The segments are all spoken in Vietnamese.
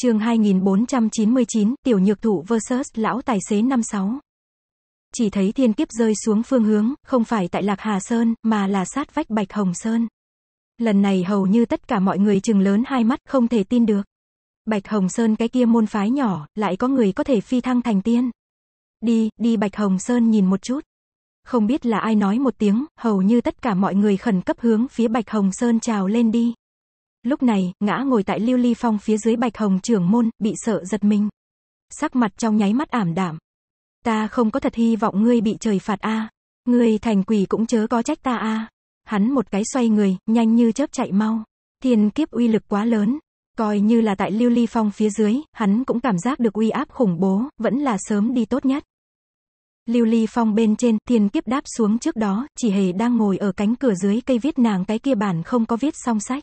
Chương 2499, tiểu nhược thụ versus lão tài xế 56. Chỉ thấy thiên kiếp rơi xuống phương hướng, không phải tại Lạc Hà Sơn, mà là sát vách Bạch Hồng Sơn. Lần này hầu như tất cả mọi người chừng lớn hai mắt, không thể tin được. Bạch Hồng Sơn cái kia môn phái nhỏ, lại có người có thể phi thăng thành tiên. Đi, đi Bạch Hồng Sơn nhìn một chút. Không biết là ai nói một tiếng, hầu như tất cả mọi người khẩn cấp hướng phía Bạch Hồng Sơn trào lên đi. Lúc này, ngã ngồi tại lưu ly phong phía dưới bạch hồng trưởng môn, bị sợ giật mình. Sắc mặt trong nháy mắt ảm đạm. Ta không có thật hy vọng ngươi bị trời phạt a. Ngươi thành quỷ cũng chớ có trách ta a. Hắn một cái xoay người, nhanh như chớp chạy mau. Thiên kiếp uy lực quá lớn. Coi như là tại lưu ly phong phía dưới, hắn cũng cảm giác được uy áp khủng bố, vẫn là sớm đi tốt nhất. Lưu ly phong bên trên, thiên kiếp đáp xuống trước đó, chỉ hề đang ngồi ở cánh cửa dưới cây viết nàng cái kia bản không có viết xong sách.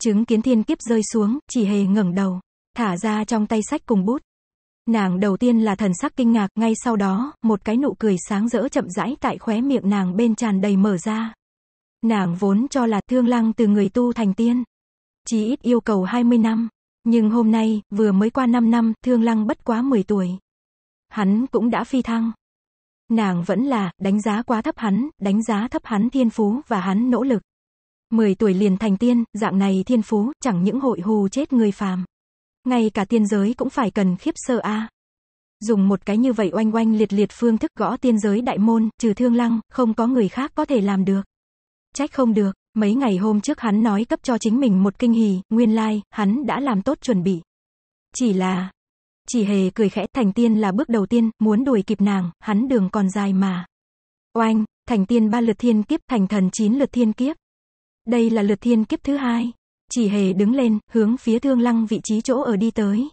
Chứng kiến thiên kiếp rơi xuống, chỉ hề ngẩng đầu, thả ra trong tay sách cùng bút. Nàng đầu tiên là thần sắc kinh ngạc, ngay sau đó, một cái nụ cười sáng rỡ chậm rãi tại khóe miệng nàng bên tràn đầy mở ra. Nàng vốn cho là thương lăng từ người tu thành tiên. Chỉ ít yêu cầu 20 năm. Nhưng hôm nay, vừa mới qua 5 năm, thương lăng bất quá 10 tuổi. Hắn cũng đã phi thăng. Nàng vẫn là, đánh giá quá thấp hắn, đánh giá thấp hắn thiên phú và hắn nỗ lực. 10 tuổi liền thành tiên, dạng này thiên phú, chẳng những hội hù chết người phàm. Ngay cả tiên giới cũng phải cần khiếp sợ a. Dùng một cái như vậy oanh oanh liệt liệt phương thức gõ tiên giới đại môn, trừ thương lăng, không có người khác có thể làm được. Trách không được, mấy ngày hôm trước hắn nói cấp cho chính mình một kinh hỉ, nguyên lai, like, hắn đã làm tốt chuẩn bị. Chỉ là, chỉ hề cười khẽ, thành tiên là bước đầu tiên, muốn đuổi kịp nàng, hắn đường còn dài mà. Oanh, thành tiên ba lượt thiên kiếp, thành thần chín lượt thiên kiếp. Đây là lượt thiên kiếp thứ hai. Chỉ hề đứng lên, hướng phía thương lăng vị trí chỗ ở đi tới.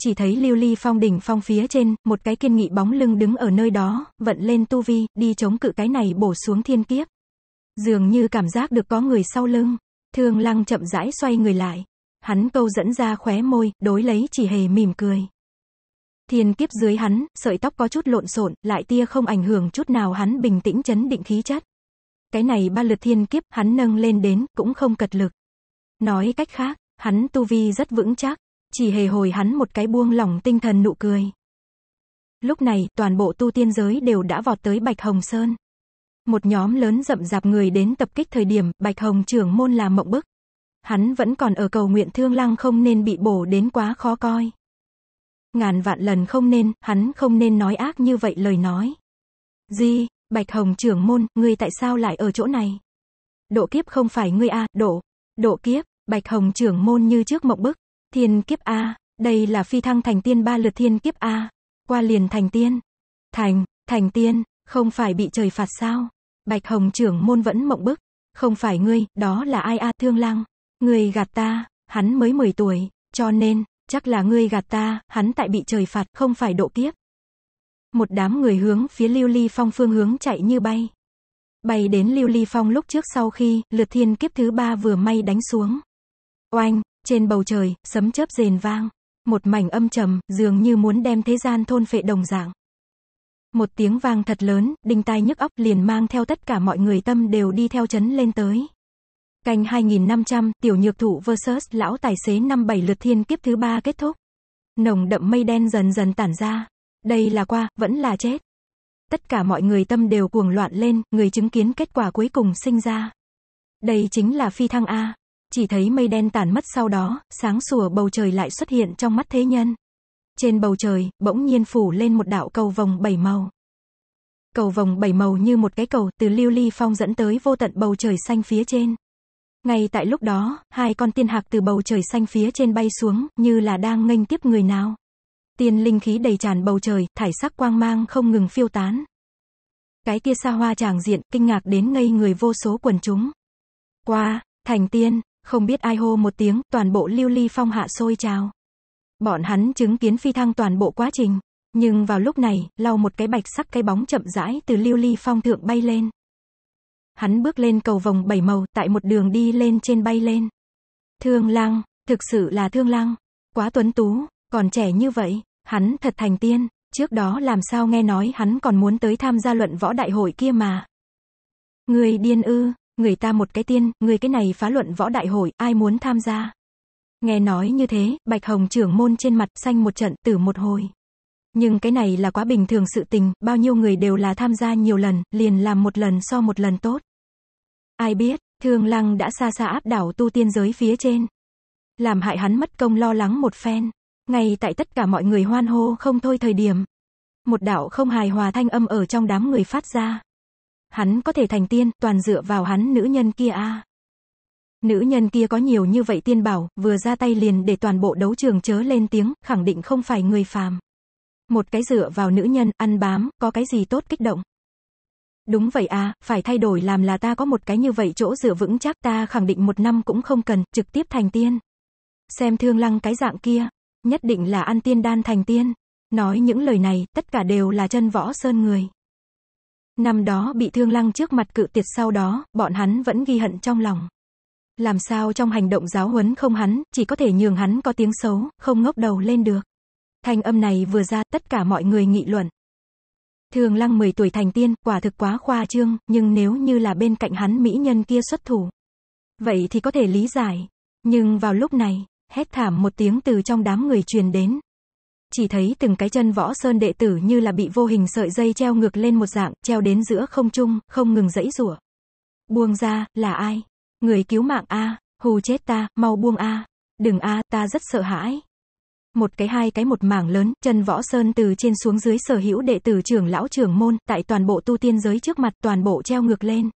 Chỉ thấy lưu ly phong đỉnh phong phía trên, một cái kiên nghị bóng lưng đứng ở nơi đó, vận lên tu vi, đi chống cự cái này bổ xuống thiên kiếp. Dường như cảm giác được có người sau lưng. Thương lăng chậm rãi xoay người lại. Hắn câu dẫn ra khóe môi, đối lấy chỉ hề mỉm cười. Thiên kiếp dưới hắn, sợi tóc có chút lộn xộn, lại tia không ảnh hưởng chút nào hắn bình tĩnh chấn định khí chất. Cái này ba lượt thiên kiếp, hắn nâng lên đến, cũng không cật lực. Nói cách khác, hắn tu vi rất vững chắc, chỉ hề hồi hắn một cái buông lỏng tinh thần nụ cười. Lúc này, toàn bộ tu tiên giới đều đã vọt tới Bạch Hồng Sơn. Một nhóm lớn rậm rạp người đến tập kích thời điểm, Bạch Hồng trưởng môn là mộng bức. Hắn vẫn còn ở cầu nguyện thương lăng không nên bị bổ đến quá khó coi. Ngàn vạn lần không nên, hắn không nên nói ác như vậy lời nói. Gì, Bạch Hồng trưởng môn, ngươi tại sao lại ở chỗ này? Độ kiếp không phải ngươi a, độ. Độ kiếp, Bạch Hồng trưởng môn như trước mộng bức. Thiên kiếp a, đây là phi thăng thành tiên ba lượt thiên kiếp a. Qua liền thành tiên. Thành, thành tiên, không phải bị trời phạt sao? Bạch Hồng trưởng môn vẫn mộng bức. Không phải ngươi, đó là ai a thương Lang, Ngươi gạt ta, hắn mới 10 tuổi, cho nên, chắc là ngươi gạt ta, hắn tại bị trời phạt, không phải độ kiếp. Một đám người hướng phía Lưu Ly Phong phương hướng chạy như bay. Bay đến Lưu Ly Phong lúc trước sau khi, lượt thiên kiếp thứ ba vừa may đánh xuống. Oanh, trên bầu trời, sấm chớp rền vang. Một mảnh âm trầm, dường như muốn đem thế gian thôn phệ đồng dạng. Một tiếng vang thật lớn, đinh tai nhức óc liền mang theo tất cả mọi người tâm đều đi theo chấn lên tới. Canh 2500, tiểu nhược thụ versus lão tài xế 57 lượt thiên kiếp thứ ba kết thúc. Nồng đậm mây đen dần dần tản ra, đây là qua, vẫn là chết. Tất cả mọi người tâm đều cuồng loạn lên, người chứng kiến kết quả cuối cùng sinh ra. Đây chính là phi thăng A. Chỉ thấy mây đen tản mất sau đó, sáng sủa bầu trời lại xuất hiện trong mắt thế nhân. Trên bầu trời, bỗng nhiên phủ lên một đạo cầu vòng bảy màu. Cầu vòng bảy màu như một cái cầu từ lưu ly phong dẫn tới vô tận bầu trời xanh phía trên. Ngay tại lúc đó, hai con tiên hạc từ bầu trời xanh phía trên bay xuống, như là đang nghênh tiếp người nào tiên linh khí đầy tràn bầu trời, thải sắc quang mang không ngừng phiêu tán. Cái kia xa hoa tràng diện, kinh ngạc đến ngây người vô số quần chúng. Qua, thành tiên, không biết ai hô một tiếng, toàn bộ lưu ly phong hạ sôi trào. Bọn hắn chứng kiến phi thăng toàn bộ quá trình. Nhưng vào lúc này, lau một cái bạch sắc cái bóng chậm rãi từ lưu ly phong thượng bay lên. Hắn bước lên cầu vòng bảy màu, tại một đường đi lên trên bay lên. Thương lăng, thực sự là thương lăng. Quá tuấn tú, còn trẻ như vậy, hắn thật thành tiên, trước đó làm sao nghe nói hắn còn muốn tới tham gia luận võ đại hội kia mà. Người điên ư, người ta một cái tiên, người cái này phá luận võ đại hội, ai muốn tham gia. Nghe nói như thế, Bạch Hồng trưởng môn trên mặt xanh một trận tử một hồi. Nhưng cái này là quá bình thường sự tình, bao nhiêu người đều là tham gia nhiều lần, liền làm một lần so một lần tốt. Ai biết, thương lăng đã xa xa áp đảo tu tiên giới phía trên. Làm hại hắn mất công lo lắng một phen. Ngay tại tất cả mọi người hoan hô không thôi thời điểm, một đạo không hài hòa thanh âm ở trong đám người phát ra. Hắn có thể thành tiên, toàn dựa vào hắn nữ nhân kia a. À. Nữ nhân kia có nhiều như vậy tiên bảo, vừa ra tay liền để toàn bộ đấu trường chớ lên tiếng, khẳng định không phải người phàm. Một cái dựa vào nữ nhân, ăn bám, có cái gì tốt kích động. Đúng vậy à, phải thay đổi làm là ta có một cái như vậy chỗ dựa vững chắc ta khẳng định một năm cũng không cần, trực tiếp thành tiên. Xem thương lăng cái dạng kia, nhất định là ăn tiên đan thành tiên. Nói những lời này, tất cả đều là chân võ sơn người. Năm đó bị thương lăng trước mặt cự tiệt sau đó, bọn hắn vẫn ghi hận trong lòng. Làm sao trong hành động giáo huấn không hắn, chỉ có thể nhường hắn có tiếng xấu, không ngốc đầu lên được. Thanh âm này vừa ra, tất cả mọi người nghị luận. Thường lăng 10 tuổi thành tiên, quả thực quá khoa trương, nhưng nếu như là bên cạnh hắn mỹ nhân kia xuất thủ. Vậy thì có thể lý giải. Nhưng vào lúc này, hét thảm một tiếng từ trong đám người truyền đến. Chỉ thấy từng cái chân võ sơn đệ tử như là bị vô hình sợi dây treo ngược lên một dạng, treo đến giữa không trung, không ngừng dẫy rủa. Buông ra, là ai? Người cứu mạng a, hù chết ta, mau buông a. Đừng a, ta rất sợ hãi. Một cái hai cái một mảng lớn, chân võ sơn từ trên xuống dưới sở hữu đệ tử trưởng lão trưởng môn, tại toàn bộ tu tiên giới trước mặt toàn bộ treo ngược lên.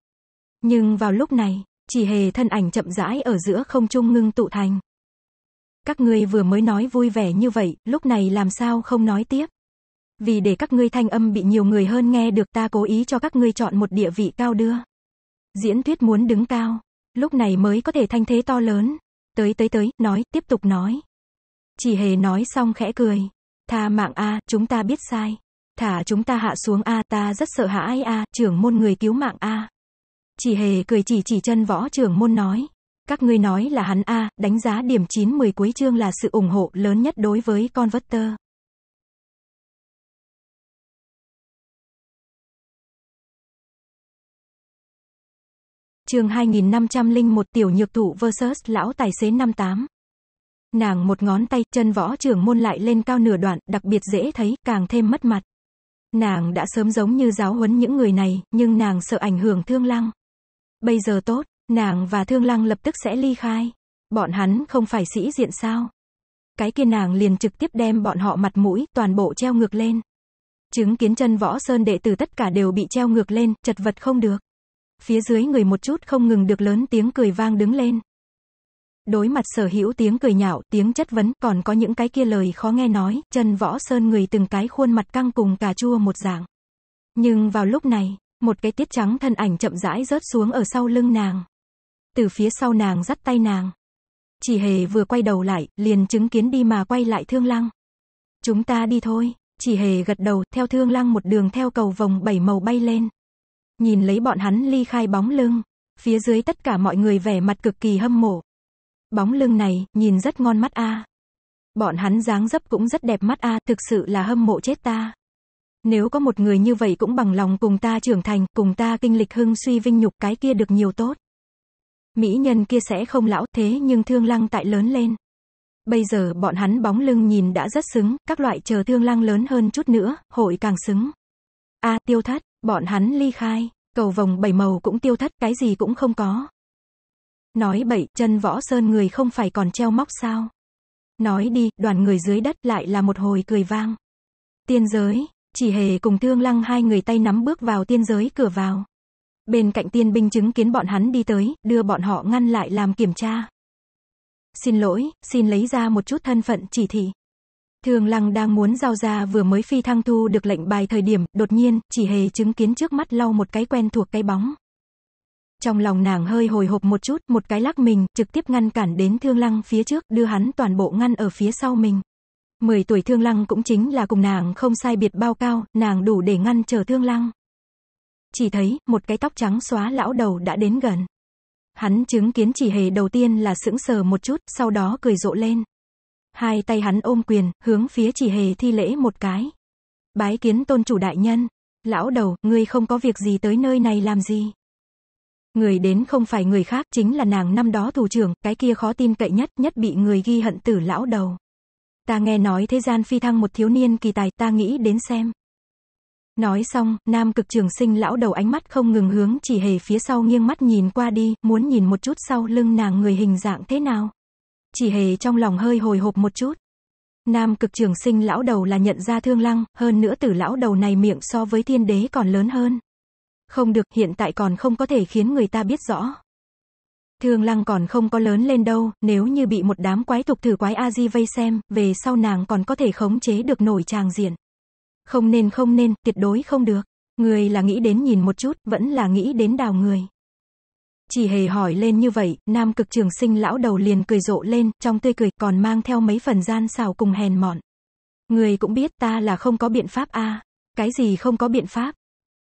Nhưng vào lúc này, chỉ hề thân ảnh chậm rãi ở giữa không trung ngưng tụ thành. Các ngươi vừa mới nói vui vẻ như vậy, lúc này làm sao không nói tiếp? Vì để các ngươi thanh âm bị nhiều người hơn nghe được ta cố ý cho các ngươi chọn một địa vị cao đưa. Diễn thuyết muốn đứng cao, lúc này mới có thể thanh thế to lớn. Tới tới tới, nói, tiếp tục nói. Chỉ hề nói xong khẽ cười. Tha mạng A, chúng ta biết sai. Thả chúng ta hạ xuống A, ta rất sợ hãi A, trưởng môn người cứu mạng A. Chỉ hề cười chỉ chỉ chân võ trưởng môn nói. Các ngươi nói là hắn A, đánh giá điểm 9-10 cuối chương là sự ủng hộ lớn nhất đối với Converter. Chương 2501 Tiểu Nhược Thụ versus Lão Tài Xế 58 Nàng một ngón tay, chân võ trưởng môn lại lên cao nửa đoạn, đặc biệt dễ thấy, càng thêm mất mặt. Nàng đã sớm giống như giáo huấn những người này, nhưng nàng sợ ảnh hưởng thương lăng. Bây giờ tốt, Nàng và Thương Lăng lập tức sẽ ly khai. Bọn hắn không phải sĩ diện sao? Cái kia nàng liền trực tiếp đem bọn họ mặt mũi toàn bộ treo ngược lên. Chứng kiến chân võ sơn đệ tử tất cả đều bị treo ngược lên, chật vật không được. Phía dưới người một chút không ngừng được lớn tiếng cười vang đứng lên. Đối mặt sở hữu tiếng cười nhạo, tiếng chất vấn, còn có những cái kia lời khó nghe nói, chân võ sơn người từng cái khuôn mặt căng cùng cà chua một dạng. Nhưng vào lúc này, một cái tiết trắng thân ảnh chậm rãi rớt xuống ở sau lưng nàng. Từ phía sau nàng dắt tay nàng. Chỉ hề vừa quay đầu lại, liền chứng kiến đi mà quay lại thương lăng. Chúng ta đi thôi, chỉ hề gật đầu, theo thương lăng một đường theo cầu vòng bảy màu bay lên. Nhìn lấy bọn hắn ly khai bóng lưng, phía dưới tất cả mọi người vẻ mặt cực kỳ hâm mộ. Bóng lưng này, nhìn rất ngon mắt a. Bọn hắn dáng dấp cũng rất đẹp mắt a, thực sự là hâm mộ chết ta. Nếu có một người như vậy cũng bằng lòng cùng ta trưởng thành, cùng ta kinh lịch hưng suy vinh nhục cái kia được nhiều tốt. Mỹ nhân kia sẽ không lão thế nhưng thương lăng tại lớn lên. Bây giờ bọn hắn bóng lưng nhìn đã rất xứng, các loại chờ thương lăng lớn hơn chút nữa, hội càng xứng. A tiêu thất, bọn hắn ly khai, cầu vòng bảy màu cũng tiêu thất, cái gì cũng không có. Nói bậy, chân võ sơn người không phải còn treo móc sao. Nói đi, đoàn người dưới đất lại là một hồi cười vang. Tiên giới, chỉ hề cùng thương lăng hai người tay nắm bước vào tiên giới cửa vào. Bên cạnh tiên binh chứng kiến bọn hắn đi tới, đưa bọn họ ngăn lại làm kiểm tra. Xin lỗi, xin lấy ra một chút thân phận chỉ thị. Thường lăng đang muốn giao ra vừa mới phi thăng thu được lệnh bài thời điểm, đột nhiên, chỉ hề chứng kiến trước mắt lau một cái quen thuộc cái bóng. Trong lòng nàng hơi hồi hộp một chút, một cái lắc mình, trực tiếp ngăn cản đến thương lăng phía trước, đưa hắn toàn bộ ngăn ở phía sau mình. mười tuổi thương lăng cũng chính là cùng nàng không sai biệt bao cao, nàng đủ để ngăn chờ thương lăng. Chỉ thấy, một cái tóc trắng xóa lão đầu đã đến gần. Hắn chứng kiến chỉ hề đầu tiên là sững sờ một chút, sau đó cười rộ lên. Hai tay hắn ôm quyền, hướng phía chỉ hề thi lễ một cái. Bái kiến tôn chủ đại nhân. Lão đầu, ngươi không có việc gì tới nơi này làm gì. Người đến không phải người khác, chính là nàng năm đó thủ trưởng, cái kia khó tin cậy nhất, nhất bị người ghi hận tử lão đầu. Ta nghe nói thế gian phi thăng một thiếu niên kỳ tài, ta nghĩ đến xem. Nói xong, nam cực trường sinh lão đầu ánh mắt không ngừng hướng chỉ hề phía sau nghiêng mắt nhìn qua đi, muốn nhìn một chút sau lưng nàng người hình dạng thế nào. Chỉ hề trong lòng hơi hồi hộp một chút. Nam cực trường sinh lão đầu là nhận ra thương lăng, hơn nữa tử lão đầu này miệng so với thiên đế còn lớn hơn. Không được, hiện tại còn không có thể khiến người ta biết rõ. Thương lăng còn không có lớn lên đâu, nếu như bị một đám quái tục thử quái A-di vây xem, về sau nàng còn có thể khống chế được nổi tràng diện. Không nên không nên, tuyệt đối không được. Người là nghĩ đến nhìn một chút, vẫn là nghĩ đến đào người. Chỉ hề hỏi lên như vậy, nam cực trường sinh lão đầu liền cười rộ lên, trong tươi cười còn mang theo mấy phần gian xào cùng hèn mọn. Người cũng biết ta là không có biện pháp a Cái gì không có biện pháp?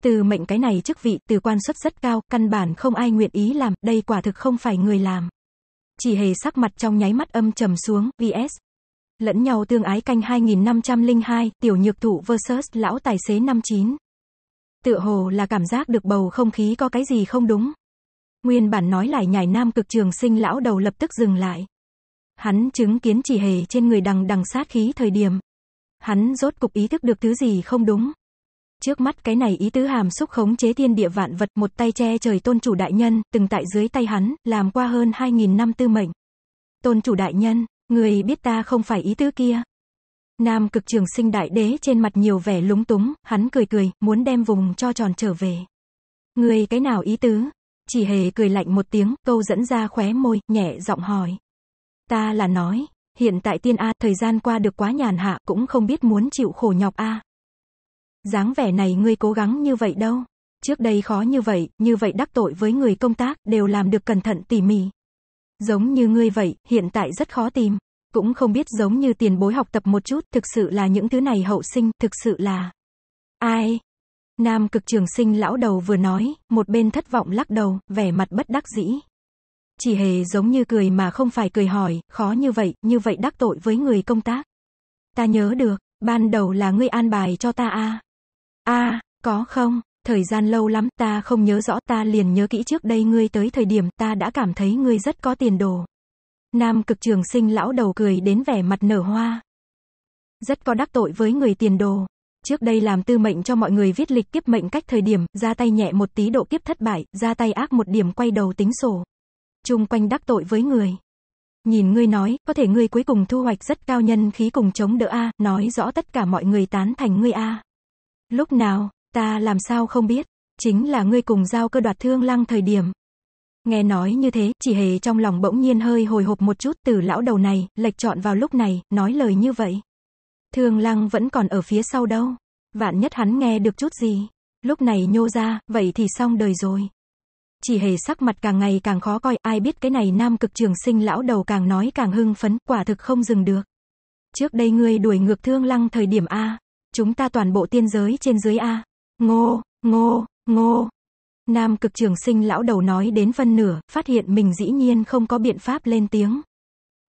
Từ mệnh cái này chức vị, từ quan suất rất cao, căn bản không ai nguyện ý làm, đây quả thực không phải người làm. Chỉ hề sắc mặt trong nháy mắt âm trầm xuống, vs, Lẫn nhau tương ái canh 2502, tiểu nhược thụ versus lão tài xế 59. Tựa hồ là cảm giác được bầu không khí có cái gì không đúng. Nguyên bản nói lại nhảy nam cực trường sinh lão đầu lập tức dừng lại. Hắn chứng kiến chỉ hề trên người đằng đằng sát khí thời điểm. Hắn rốt cục ý thức được thứ gì không đúng. Trước mắt cái này ý tứ hàm xúc khống chế thiên địa vạn vật một tay che trời tôn chủ đại nhân, từng tại dưới tay hắn, làm qua hơn 2.000 năm tư mệnh. Tôn chủ đại nhân, Người biết ta không phải ý tứ kia. Nam cực trường sinh đại đế trên mặt nhiều vẻ lúng túng, hắn cười cười, muốn đem vùng cho tròn trở về. Người cái nào ý tứ? Chỉ hề cười lạnh một tiếng, câu dẫn ra khóe môi, nhẹ giọng hỏi. Ta là nói, hiện tại tiên A thời gian qua được quá nhàn hạ cũng không biết muốn chịu khổ nhọc A. dáng vẻ này ngươi cố gắng như vậy đâu. Trước đây khó như vậy, như vậy đắc tội với người công tác đều làm được cẩn thận tỉ mỉ. Giống như ngươi vậy, hiện tại rất khó tìm. Cũng không biết giống như tiền bối học tập một chút, thực sự là những thứ này hậu sinh, thực sự là... Ai? Nam cực trường sinh lão đầu vừa nói, một bên thất vọng lắc đầu, vẻ mặt bất đắc dĩ. Chỉ hề giống như cười mà không phải cười hỏi, khó như vậy, như vậy đắc tội với người công tác. Ta nhớ được, ban đầu là ngươi an bài cho ta a à? a à, có không? thời gian lâu lắm ta không nhớ rõ ta liền nhớ kỹ trước đây ngươi tới thời điểm ta đã cảm thấy ngươi rất có tiền đồ. Nam cực trường sinh lão đầu cười đến vẻ mặt nở hoa. Rất có đắc tội với người tiền đồ. Trước đây làm tư mệnh cho mọi người viết lịch kiếp mệnh cách thời điểm, ra tay nhẹ một tí độ kiếp thất bại, ra tay ác một điểm quay đầu tính sổ. Trung quanh đắc tội với người. Nhìn ngươi nói, có thể ngươi cuối cùng thu hoạch rất cao nhân khí cùng chống đỡ A, nói rõ tất cả mọi người tán thành ngươi A. Lúc nào, Ta làm sao không biết, chính là ngươi cùng giao cơ đoạt thương lăng thời điểm. Nghe nói như thế, chỉ hề trong lòng bỗng nhiên hơi hồi hộp một chút từ lão đầu này, lệch chọn vào lúc này, nói lời như vậy. Thương lăng vẫn còn ở phía sau đâu. Vạn nhất hắn nghe được chút gì. Lúc này nhô ra, vậy thì xong đời rồi. Chỉ hề sắc mặt càng ngày càng khó coi, ai biết cái này nam cực trường sinh lão đầu càng nói càng hưng phấn, quả thực không dừng được. Trước đây ngươi đuổi ngược thương lăng thời điểm A. Chúng ta toàn bộ tiên giới trên dưới A. Ngô, ngô, ngô. Nam cực trường sinh lão đầu nói đến phân nửa, phát hiện mình dĩ nhiên không có biện pháp lên tiếng.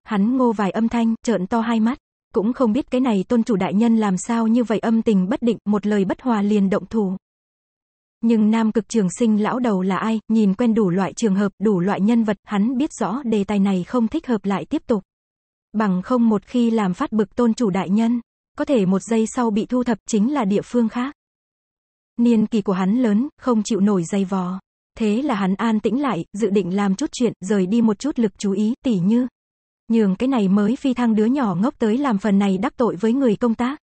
Hắn ngô vài âm thanh, trợn to hai mắt. Cũng không biết cái này tôn chủ đại nhân làm sao như vậy âm tình bất định, một lời bất hòa liền động thủ. Nhưng nam cực trường sinh lão đầu là ai, nhìn quen đủ loại trường hợp, đủ loại nhân vật, hắn biết rõ đề tài này không thích hợp lại tiếp tục. Bằng không một khi làm phát bực tôn chủ đại nhân, có thể một giây sau bị thu thập chính là địa phương khác. Niên kỳ của hắn lớn, không chịu nổi dây vò. Thế là hắn an tĩnh lại, dự định làm chút chuyện, rời đi một chút lực chú ý, tỉ như. Nhường cái này mới phi thăng đứa nhỏ ngốc tới làm phần này đắc tội với người công tác.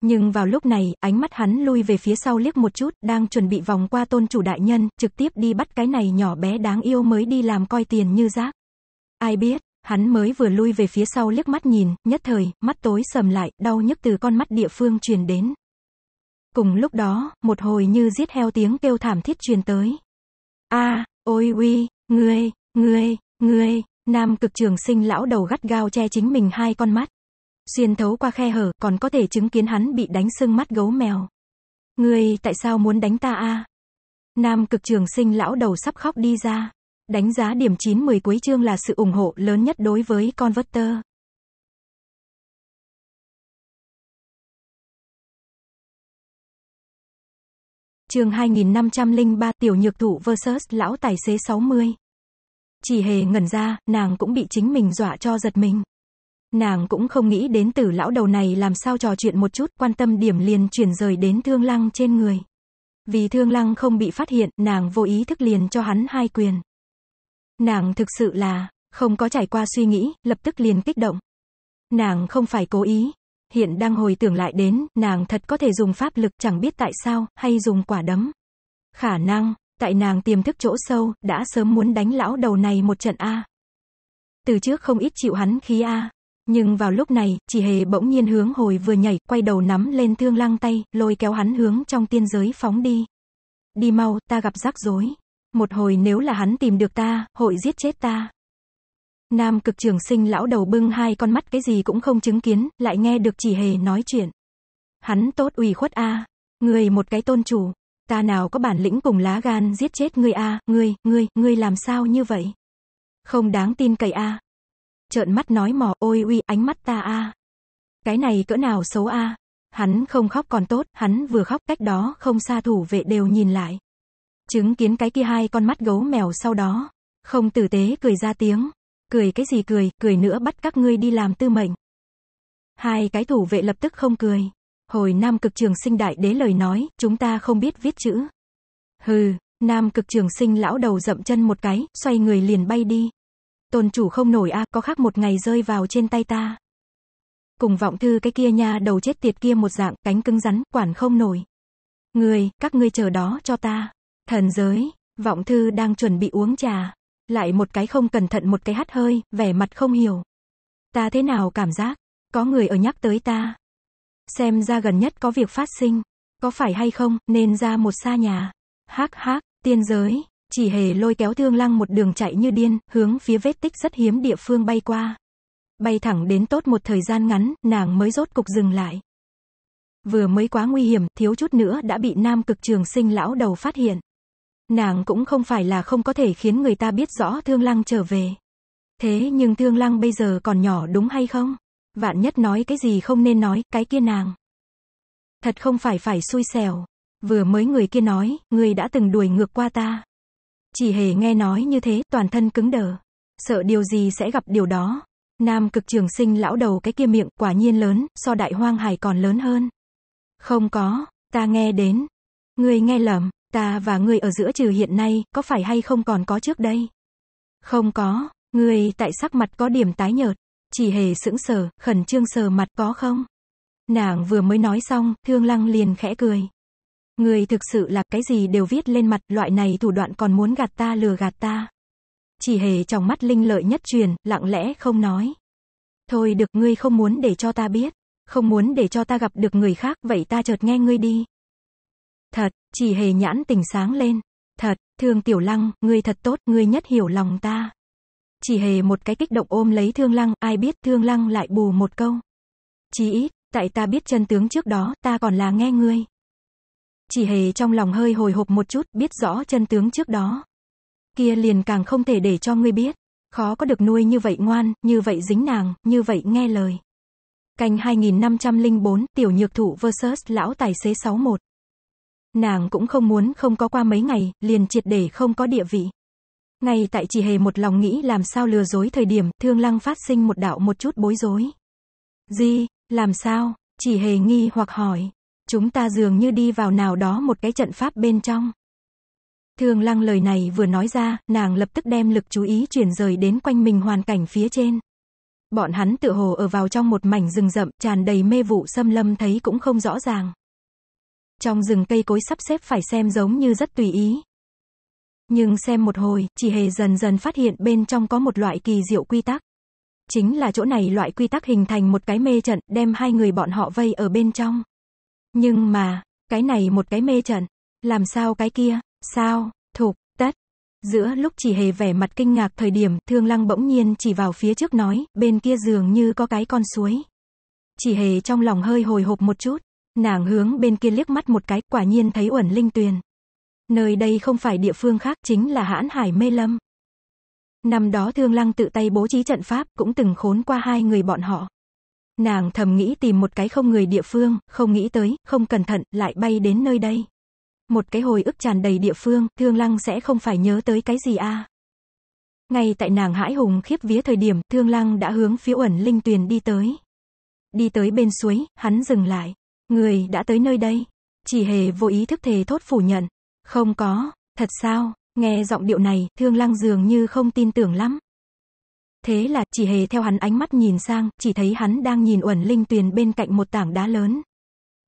Nhưng vào lúc này, ánh mắt hắn lui về phía sau liếc một chút, đang chuẩn bị vòng qua tôn chủ đại nhân, trực tiếp đi bắt cái này nhỏ bé đáng yêu mới đi làm coi tiền như rác. Ai biết, hắn mới vừa lui về phía sau liếc mắt nhìn, nhất thời, mắt tối sầm lại, đau nhức từ con mắt địa phương truyền đến. Cùng lúc đó, một hồi như giết heo tiếng kêu thảm thiết truyền tới. a ôi uy, ngươi, ngươi, ngươi, nam cực trường sinh lão đầu gắt gao che chính mình hai con mắt. Xuyên thấu qua khe hở, còn có thể chứng kiến hắn bị đánh sưng mắt gấu mèo. Ngươi tại sao muốn đánh ta a Nam cực trường sinh lão đầu sắp khóc đi ra. Đánh giá điểm 9-10 cuối chương là sự ủng hộ lớn nhất đối với con Converter. chương 2503 tiểu nhược thụ versus lão tài xế 60. Chỉ hề ngẩn ra, nàng cũng bị chính mình dọa cho giật mình. Nàng cũng không nghĩ đến tử lão đầu này làm sao trò chuyện một chút, quan tâm điểm liền chuyển rời đến thương lăng trên người. Vì thương lăng không bị phát hiện, nàng vô ý thức liền cho hắn hai quyền. Nàng thực sự là, không có trải qua suy nghĩ, lập tức liền kích động. Nàng không phải cố ý, Hiện đang hồi tưởng lại đến, nàng thật có thể dùng pháp lực chẳng biết tại sao, hay dùng quả đấm. Khả năng, tại nàng tiềm thức chỗ sâu, đã sớm muốn đánh lão đầu này một trận A. Từ trước không ít chịu hắn khí A. Nhưng vào lúc này, chỉ hề bỗng nhiên hướng hồi vừa nhảy, quay đầu nắm lên thương lăng tay, lôi kéo hắn hướng trong tiên giới phóng đi. Đi mau, ta gặp rắc rối. Một hồi nếu là hắn tìm được ta, hội giết chết ta. Nam cực trường sinh lão đầu bưng hai con mắt cái gì cũng không chứng kiến, lại nghe được chỉ hề nói chuyện. Hắn tốt ủy khuất a, người một cái tôn chủ, ta nào có bản lĩnh cùng lá gan giết chết ngươi a, à. ngươi, ngươi, ngươi làm sao như vậy? Không đáng tin cậy a. À. Trợn mắt nói mỏ, ôi uy, ánh mắt ta a. Cái này cỡ nào xấu a. Hắn không khóc còn tốt, hắn vừa khóc cách đó không xa thủ vệ đều nhìn lại. Chứng kiến cái kia hai con mắt gấu mèo sau đó, không tử tế cười ra tiếng. Cười cái gì cười, cười nữa bắt các ngươi đi làm tư mệnh. Hai cái thủ vệ lập tức không cười. Hồi Nam Cực Trường Sinh Đại Đế lời nói, chúng ta không biết viết chữ. Hừ, Nam Cực Trường Sinh lão đầu dậm chân một cái, xoay người liền bay đi. Tôn chủ không nổi a, có khác một ngày rơi vào trên tay ta. Cùng vọng thư cái kia nha đầu chết tiệt kia một dạng, cánh cứng rắn, quản không nổi. Người, các ngươi chờ đó cho ta. Thần giới, vọng thư đang chuẩn bị uống trà. Lại một cái không cẩn thận một cái hắt hơi, vẻ mặt không hiểu. Ta thế nào cảm giác? Có người ở nhắc tới ta. Xem ra gần nhất có việc phát sinh. Có phải hay không, nên ra một xa nhà. hắc hắc tiên giới. Chỉ hề lôi kéo thương lăng một đường chạy như điên, hướng phía vết tích rất hiếm địa phương bay qua. Bay thẳng đến tốt một thời gian ngắn, nàng mới rốt cục dừng lại. Vừa mới quá nguy hiểm, thiếu chút nữa đã bị nam cực trường sinh lão đầu phát hiện. Nàng cũng không phải là không có thể khiến người ta biết rõ Thương Lăng trở về. Thế nhưng Thương Lăng bây giờ còn nhỏ đúng hay không? Vạn nhất nói cái gì không nên nói, cái kia nàng. Thật không phải phải xui xẻo. Vừa mới người kia nói, người đã từng đuổi ngược qua ta. Chỉ hề nghe nói như thế, toàn thân cứng đờ. Sợ điều gì sẽ gặp điều đó. Nam cực trường sinh lão đầu cái kia miệng quả nhiên lớn, so đại hoang hải còn lớn hơn. Không có, ta nghe đến. Người nghe lầm, Ta và ngươi ở giữa trừ hiện nay, có phải hay không còn có trước đây? Không có, ngươi tại sắc mặt có điểm tái nhợt, chỉ hề sững sờ, khẩn trương sờ mặt có không? Nàng vừa mới nói xong, thương lăng liền khẽ cười. Người thực sự là cái gì đều viết lên mặt, loại này thủ đoạn còn muốn gạt ta lừa gạt ta. Chỉ hề trong mắt linh lợi nhất truyền, lặng lẽ không nói. Thôi được ngươi không muốn để cho ta biết, không muốn để cho ta gặp được người khác, vậy ta chợt nghe ngươi đi. Thật, chỉ hề nhãn tình sáng lên. Thật, thương tiểu lăng, ngươi thật tốt, ngươi nhất hiểu lòng ta. Chỉ hề một cái kích động ôm lấy thương lăng, ai biết thương lăng lại bù một câu. Chỉ ít, tại ta biết chân tướng trước đó, ta còn là nghe ngươi. Chỉ hề trong lòng hơi hồi hộp một chút, biết rõ chân tướng trước đó. Kia liền càng không thể để cho ngươi biết. Khó có được nuôi như vậy ngoan, như vậy dính nàng, như vậy nghe lời. Canh 2504, tiểu nhược thụ versus lão tài xế 61. Nàng cũng không muốn không có qua mấy ngày, liền triệt để không có địa vị. Ngay tại chỉ hề một lòng nghĩ làm sao lừa dối thời điểm, thương lăng phát sinh một đạo một chút bối rối. Gì, làm sao, chỉ hề nghi hoặc hỏi. Chúng ta dường như đi vào nào đó một cái trận pháp bên trong. Thương lăng lời này vừa nói ra, nàng lập tức đem lực chú ý chuyển rời đến quanh mình hoàn cảnh phía trên. Bọn hắn tự hồ ở vào trong một mảnh rừng rậm, tràn đầy mê vụ xâm lâm thấy cũng không rõ ràng. Trong rừng cây cối sắp xếp phải xem giống như rất tùy ý. Nhưng xem một hồi, chỉ hề dần dần phát hiện bên trong có một loại kỳ diệu quy tắc. Chính là chỗ này loại quy tắc hình thành một cái mê trận, đem hai người bọn họ vây ở bên trong. Nhưng mà, cái này một cái mê trận. Làm sao cái kia, sao, thục, tất. Giữa lúc chỉ hề vẻ mặt kinh ngạc thời điểm, thương lăng bỗng nhiên chỉ vào phía trước nói, bên kia dường như có cái con suối. Chỉ hề trong lòng hơi hồi hộp một chút. Nàng hướng bên kia liếc mắt một cái, quả nhiên thấy Uẩn Linh Tuyền. Nơi đây không phải địa phương khác, chính là hãn hải mê lâm. Năm đó Thương Lăng tự tay bố trí trận pháp, cũng từng khốn qua hai người bọn họ. Nàng thầm nghĩ tìm một cái không người địa phương, không nghĩ tới, không cẩn thận, lại bay đến nơi đây. Một cái hồi ức tràn đầy địa phương, Thương Lăng sẽ không phải nhớ tới cái gì a. À. Ngay tại nàng hãi hùng khiếp vía thời điểm, Thương Lăng đã hướng phía Uẩn Linh Tuyền đi tới. Đi tới bên suối, hắn dừng lại. Người đã tới nơi đây. Chỉ hề vô ý thức thề thốt phủ nhận. Không có, thật sao, nghe giọng điệu này, thương lăng dường như không tin tưởng lắm. Thế là, chỉ hề theo hắn ánh mắt nhìn sang, chỉ thấy hắn đang nhìn uẩn linh tuyền bên cạnh một tảng đá lớn.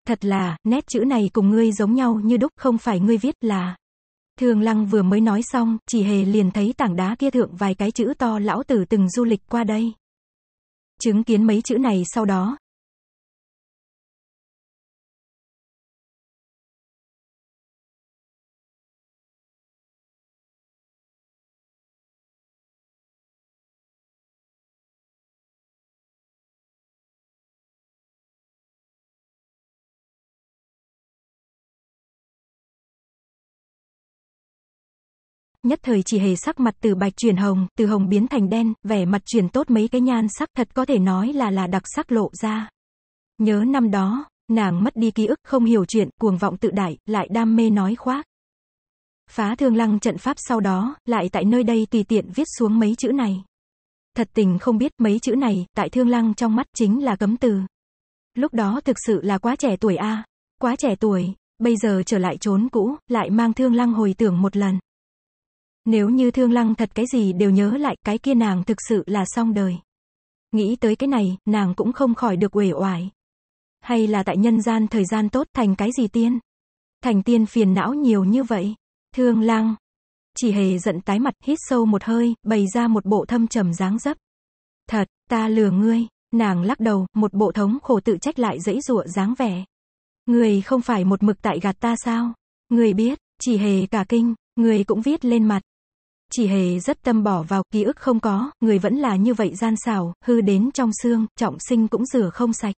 Thật là, nét chữ này cùng ngươi giống nhau như đúc, không phải ngươi viết là. Thường lăng vừa mới nói xong, chỉ hề liền thấy tảng đá kia thượng vài cái chữ to lão tử từng du lịch qua đây. Chứng kiến mấy chữ này sau đó, nhất thời chỉ hề sắc mặt từ bạch chuyển hồng, từ hồng biến thành đen, vẻ mặt chuyển tốt mấy cái nhan sắc thật có thể nói là là đặc sắc lộ ra. Nhớ năm đó, nàng mất đi ký ức, không hiểu chuyện, cuồng vọng tự đại, lại đam mê nói khoác. Phá thương lăng trận pháp sau đó, lại tại nơi đây tùy tiện viết xuống mấy chữ này. Thật tình không biết mấy chữ này, tại thương lăng trong mắt chính là cấm từ. Lúc đó thực sự là quá trẻ tuổi a Quá trẻ tuổi, bây giờ trở lại trốn cũ, lại mang thương lăng hồi tưởng một lần. Nếu như thương lăng thật cái gì đều nhớ lại, cái kia nàng thực sự là xong đời. Nghĩ tới cái này, nàng cũng không khỏi được uể oải. Hay là tại nhân gian thời gian tốt thành cái gì tiên? Thành tiên phiền não nhiều như vậy. Thương lăng. Chỉ hề giận tái mặt, hít sâu một hơi, bày ra một bộ thâm trầm dáng dấp. Thật, ta lừa ngươi. Nàng lắc đầu, một bộ thống khổ tự trách lại dẫy dụa dáng vẻ. Người không phải một mực tại gạt ta sao? Người biết, chỉ hề cả kinh, người cũng viết lên mặt, chỉ hề rất tâm bỏ vào ký ức không có, người vẫn là như vậy gian xảo, hư đến trong xương, trọng sinh cũng rửa không sạch.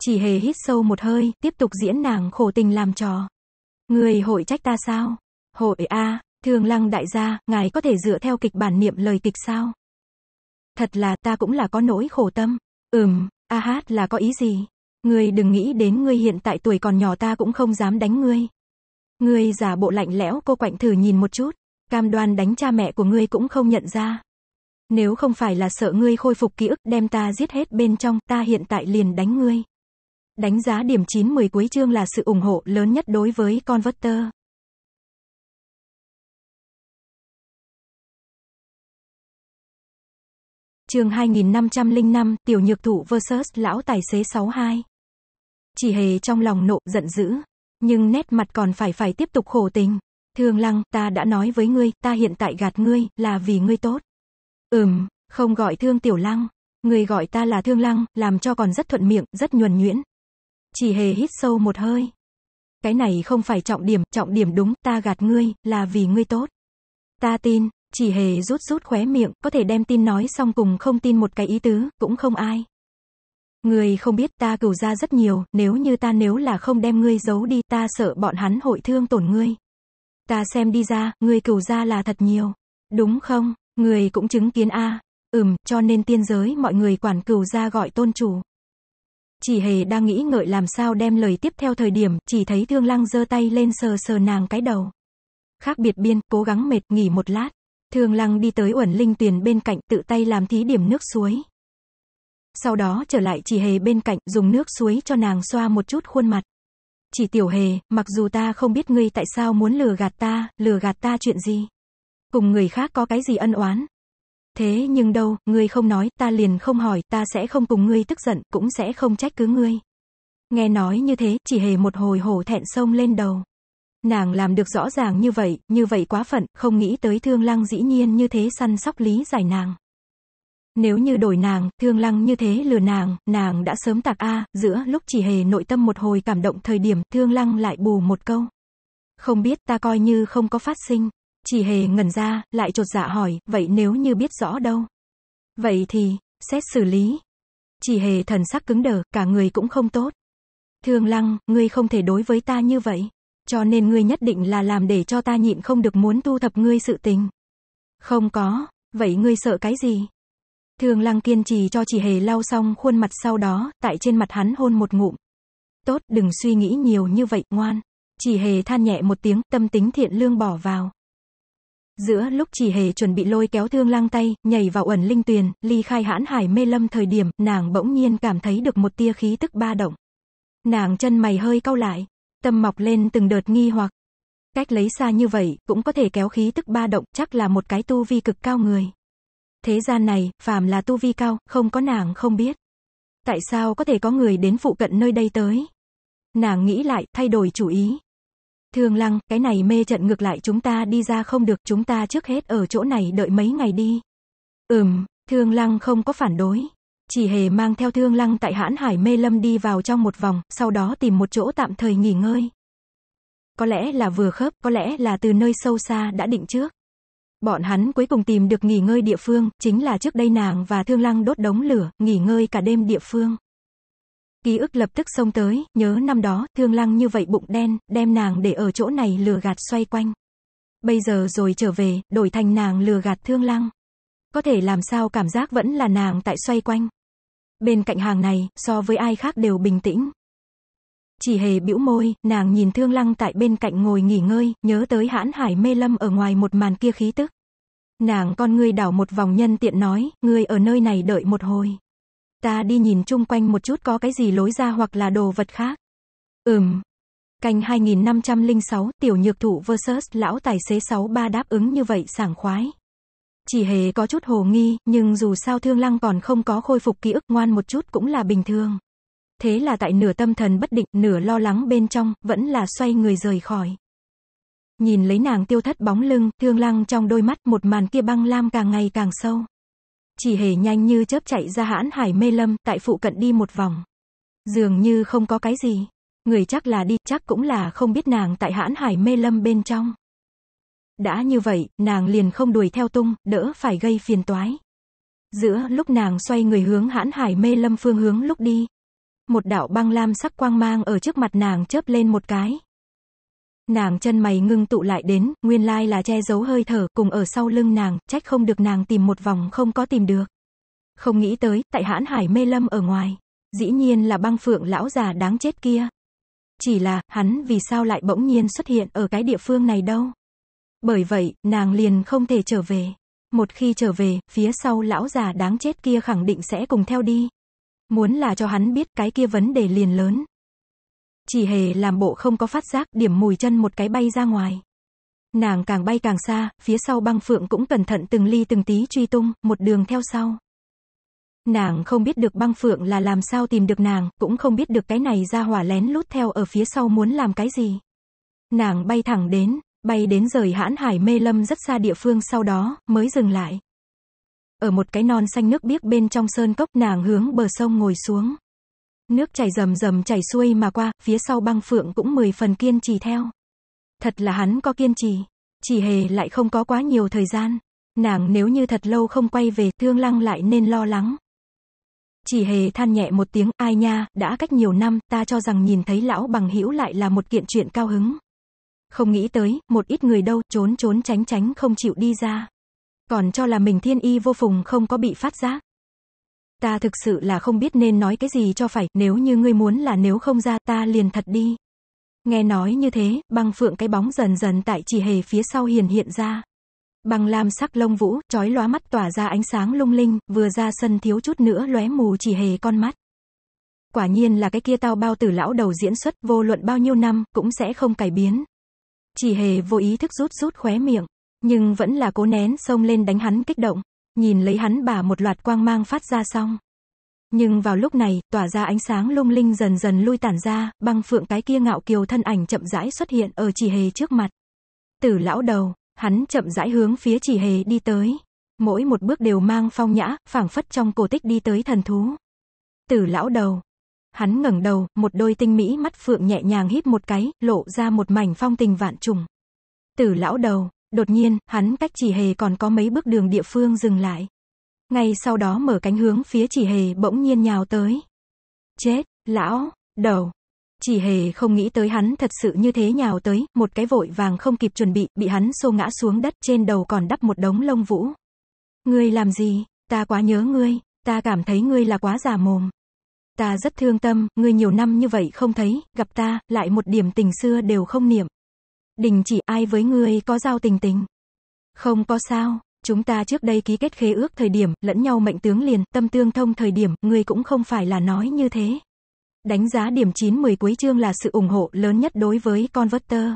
Chỉ hề hít sâu một hơi, tiếp tục diễn nàng khổ tình làm trò. Người hội trách ta sao? Hội A, thường lăng đại gia, ngài có thể dựa theo kịch bản niệm lời kịch sao? Thật là ta cũng là có nỗi khổ tâm. Ừm, A hát là có ý gì? người đừng nghĩ đến ngươi hiện tại tuổi còn nhỏ ta cũng không dám đánh ngươi. Ngươi giả bộ lạnh lẽo cô quạnh thử nhìn một chút. Cam đoan đánh cha mẹ của ngươi cũng không nhận ra. Nếu không phải là sợ ngươi khôi phục ký ức đem ta giết hết bên trong, ta hiện tại liền đánh ngươi. Đánh giá điểm 9-10 cuối chương là sự ủng hộ lớn nhất đối với Converter. Chương 2505, Tiểu Nhược Thụ vs Lão Tài xế 62. Chỉ hề trong lòng nộ, giận dữ. Nhưng nét mặt còn phải phải tiếp tục khổ tình. Thương lăng, ta đã nói với ngươi, ta hiện tại gạt ngươi, là vì ngươi tốt. Ừm, không gọi thương tiểu lăng. Ngươi gọi ta là thương lăng, làm cho còn rất thuận miệng, rất nhuần nhuyễn. Chỉ hề hít sâu một hơi. Cái này không phải trọng điểm, trọng điểm đúng, ta gạt ngươi, là vì ngươi tốt. Ta tin, chỉ hề rút rút khóe miệng, có thể đem tin nói xong cùng không tin một cái ý tứ, cũng không ai. Ngươi không biết ta cửu ra rất nhiều, nếu như ta nếu là không đem ngươi giấu đi ta sợ bọn hắn hội thương tổn ngươi. Ta xem đi ra, người cửu gia là thật nhiều. Đúng không? Người cũng chứng kiến a. Ừm, cho nên tiên giới mọi người quản cửu gia gọi tôn chủ. Chỉ hề đang nghĩ ngợi làm sao đem lời tiếp theo thời điểm, chỉ thấy thương lăng giơ tay lên sờ sờ nàng cái đầu. Khác biệt biên, cố gắng mệt, nghỉ một lát. Thương lăng đi tới uẩn linh tuyển bên cạnh tự tay làm thí điểm nước suối. Sau đó trở lại chỉ hề bên cạnh dùng nước suối cho nàng xoa một chút khuôn mặt. Chỉ tiểu hề, mặc dù ta không biết ngươi tại sao muốn lừa gạt ta, lừa gạt ta chuyện gì. Cùng người khác có cái gì ân oán. Thế nhưng đâu, ngươi không nói, ta liền không hỏi, ta sẽ không cùng ngươi tức giận, cũng sẽ không trách cứ ngươi. Nghe nói như thế, chỉ hề một hồi hổ thẹn sông lên đầu. Nàng làm được rõ ràng như vậy, như vậy quá phận, không nghĩ tới thương lăng dĩ nhiên như thế săn sóc lý giải nàng. Nếu như đổi nàng, thương lăng như thế lừa nàng, nàng đã sớm tạc A, giữa lúc chỉ hề nội tâm một hồi cảm động thời điểm, thương lăng lại bù một câu. Không biết ta coi như không có phát sinh. Chỉ hề ngẩn ra, lại trột dạ hỏi, vậy nếu như biết rõ đâu? Vậy thì, xét xử lý. Chỉ hề thần sắc cứng đờ, cả người cũng không tốt. Thương lăng, ngươi không thể đối với ta như vậy. Cho nên ngươi nhất định là làm để cho ta nhịn không được muốn tu thập ngươi sự tình. Không có, vậy ngươi sợ cái gì? Thường lăng kiên trì cho chỉ hề lau xong khuôn mặt sau đó, tại trên mặt hắn hôn một ngụm. Tốt, đừng suy nghĩ nhiều như vậy, ngoan. Chỉ hề than nhẹ một tiếng, tâm tính thiện lương bỏ vào. Giữa lúc chỉ hề chuẩn bị lôi kéo thương lăng tay, nhảy vào ẩn linh tuyền, ly khai hãn hải mê lâm thời điểm, nàng bỗng nhiên cảm thấy được một tia khí tức ba động. Nàng chân mày hơi cau lại, tâm mọc lên từng đợt nghi hoặc. Cách lấy xa như vậy, cũng có thể kéo khí tức ba động, chắc là một cái tu vi cực cao người. Thế gian này, phàm là tu vi cao, không có nàng không biết. Tại sao có thể có người đến phụ cận nơi đây tới? Nàng nghĩ lại, thay đổi chủ ý. Thường lăng, cái này mê trận ngược lại chúng ta đi ra không được, chúng ta trước hết ở chỗ này đợi mấy ngày đi. Ừm, thường lăng không có phản đối. Chỉ hề mang theo thương lăng tại hãn hải mê lâm đi vào trong một vòng, sau đó tìm một chỗ tạm thời nghỉ ngơi. Có lẽ là vừa khớp, có lẽ là từ nơi sâu xa đã định trước. Bọn hắn cuối cùng tìm được nghỉ ngơi địa phương, chính là trước đây nàng và Thương Lăng đốt đống lửa, nghỉ ngơi cả đêm địa phương. Ký ức lập tức xông tới, nhớ năm đó, Thương Lăng như vậy bụng đen, đem nàng để ở chỗ này lừa gạt xoay quanh. Bây giờ rồi trở về, đổi thành nàng lừa gạt Thương Lăng. Có thể làm sao cảm giác vẫn là nàng tại xoay quanh. Bên cạnh hàng này, so với ai khác đều bình tĩnh, chỉ hề bĩu môi, nàng nhìn thương lăng tại bên cạnh ngồi nghỉ ngơi, nhớ tới hãn hải mê lâm ở ngoài một màn kia khí tức. Nàng con ngươi đảo một vòng nhân tiện nói, ngươi ở nơi này đợi một hồi. Ta đi nhìn chung quanh một chút có cái gì lối ra hoặc là đồ vật khác. Ừm. Canh 2506, tiểu nhược thụ versus lão tài xế 63 đáp ứng như vậy sảng khoái. Chỉ hề có chút hồ nghi, nhưng dù sao thương lăng còn không có khôi phục ký ức ngoan một chút cũng là bình thường thế là tại nửa tâm thần bất định, nửa lo lắng bên trong, vẫn là xoay người rời khỏi. Nhìn lấy nàng tiêu thất bóng lưng, thương lăng trong đôi mắt một màn kia băng lam càng ngày càng sâu. Chỉ hề nhanh như chớp chạy ra hãn hải mê lâm, tại phụ cận đi một vòng. Dường như không có cái gì. Người chắc là đi, chắc cũng là không biết nàng tại hãn hải mê lâm bên trong. Đã như vậy, nàng liền không đuổi theo tung, đỡ phải gây phiền toái. Giữa lúc nàng xoay người hướng hãn hải mê lâm phương hướng lúc đi, một đạo băng lam sắc quang mang ở trước mặt nàng chớp lên một cái. Nàng chân mày ngưng tụ lại đến, nguyên lai là che giấu hơi thở, cùng ở sau lưng nàng, trách không được nàng tìm một vòng không có tìm được. Không nghĩ tới, tại hãn hải mê lâm ở ngoài. Dĩ nhiên là băng phượng lão già đáng chết kia. Chỉ là, hắn vì sao lại bỗng nhiên xuất hiện ở cái địa phương này đâu. Bởi vậy, nàng liền không thể trở về. Một khi trở về, phía sau lão già đáng chết kia khẳng định sẽ cùng theo đi. Muốn là cho hắn biết cái kia vấn đề liền lớn. Chỉ hề làm bộ không có phát giác, điểm mùi chân một cái bay ra ngoài. Nàng càng bay càng xa, phía sau băng phượng cũng cẩn thận từng ly từng tí truy tung, một đường theo sau. Nàng không biết được băng phượng là làm sao tìm được nàng, cũng không biết được cái này ra hỏa lén lút theo ở phía sau muốn làm cái gì. Nàng bay thẳng đến, bay đến rời hãn hải mê lâm rất xa địa phương sau đó, mới dừng lại. Ở một cái non xanh nước biếc bên trong sơn cốc nàng hướng bờ sông ngồi xuống. Nước chảy rầm rầm chảy xuôi mà qua, phía sau băng phượng cũng mười phần kiên trì theo. Thật là hắn có kiên trì, chỉ hề lại không có quá nhiều thời gian. Nàng nếu như thật lâu không quay về, thương lăng lại nên lo lắng. Chỉ hề than nhẹ một tiếng, ai nha, đã cách nhiều năm, ta cho rằng nhìn thấy lão bằng hữu lại là một kiện chuyện cao hứng. Không nghĩ tới, một ít người đâu, trốn trốn tránh tránh không chịu đi ra. Còn cho là mình thiên y vô phùng không có bị phát giác. Ta thực sự là không biết nên nói cái gì cho phải, nếu như ngươi muốn là nếu không ra ta liền thật đi. Nghe nói như thế, băng phượng cái bóng dần dần tại chỉ hề phía sau hiền hiện ra. Băng lam sắc lông vũ, trói lóa mắt tỏa ra ánh sáng lung linh, vừa ra sân thiếu chút nữa lóe mù chỉ hề con mắt. Quả nhiên là cái kia tao bao tử lão đầu diễn xuất, vô luận bao nhiêu năm, cũng sẽ không cải biến. Chỉ hề vô ý thức rút rút khóe miệng nhưng vẫn là cố nén xông lên đánh hắn kích động, nhìn lấy hắn bả một loạt quang mang phát ra xong. Nhưng vào lúc này, tỏa ra ánh sáng lung linh dần dần lui tản ra, băng phượng cái kia ngạo kiều thân ảnh chậm rãi xuất hiện ở chỉ hề trước mặt. Tử lão đầu, hắn chậm rãi hướng phía chỉ hề đi tới. Mỗi một bước đều mang phong nhã, phảng phất trong cổ tích đi tới thần thú. Tử lão đầu. Hắn ngẩng đầu, một đôi tinh mỹ mắt phượng nhẹ nhàng híp một cái, lộ ra một mảnh phong tình vạn trùng. Tử lão đầu, Đột nhiên, hắn cách chỉ hề còn có mấy bước đường địa phương dừng lại. Ngay sau đó mở cánh hướng phía chỉ hề bỗng nhiên nhào tới. Chết, lão, đầu. Chỉ hề không nghĩ tới hắn thật sự như thế nhào tới, một cái vội vàng không kịp chuẩn bị, bị hắn xô ngã xuống đất trên đầu còn đắp một đống lông vũ. Ngươi làm gì? Ta quá nhớ ngươi, ta cảm thấy ngươi là quá già mồm. Ta rất thương tâm, ngươi nhiều năm như vậy không thấy, gặp ta, lại một điểm tình xưa đều không niệm. Đình chỉ ai với người có giao tình tình. Không có sao, chúng ta trước đây ký kết khế ước thời điểm, lẫn nhau mệnh tướng liền, tâm tương thông thời điểm, ngươi cũng không phải là nói như thế. Đánh giá điểm 9-10 cuối chương là sự ủng hộ lớn nhất đối với con Converter.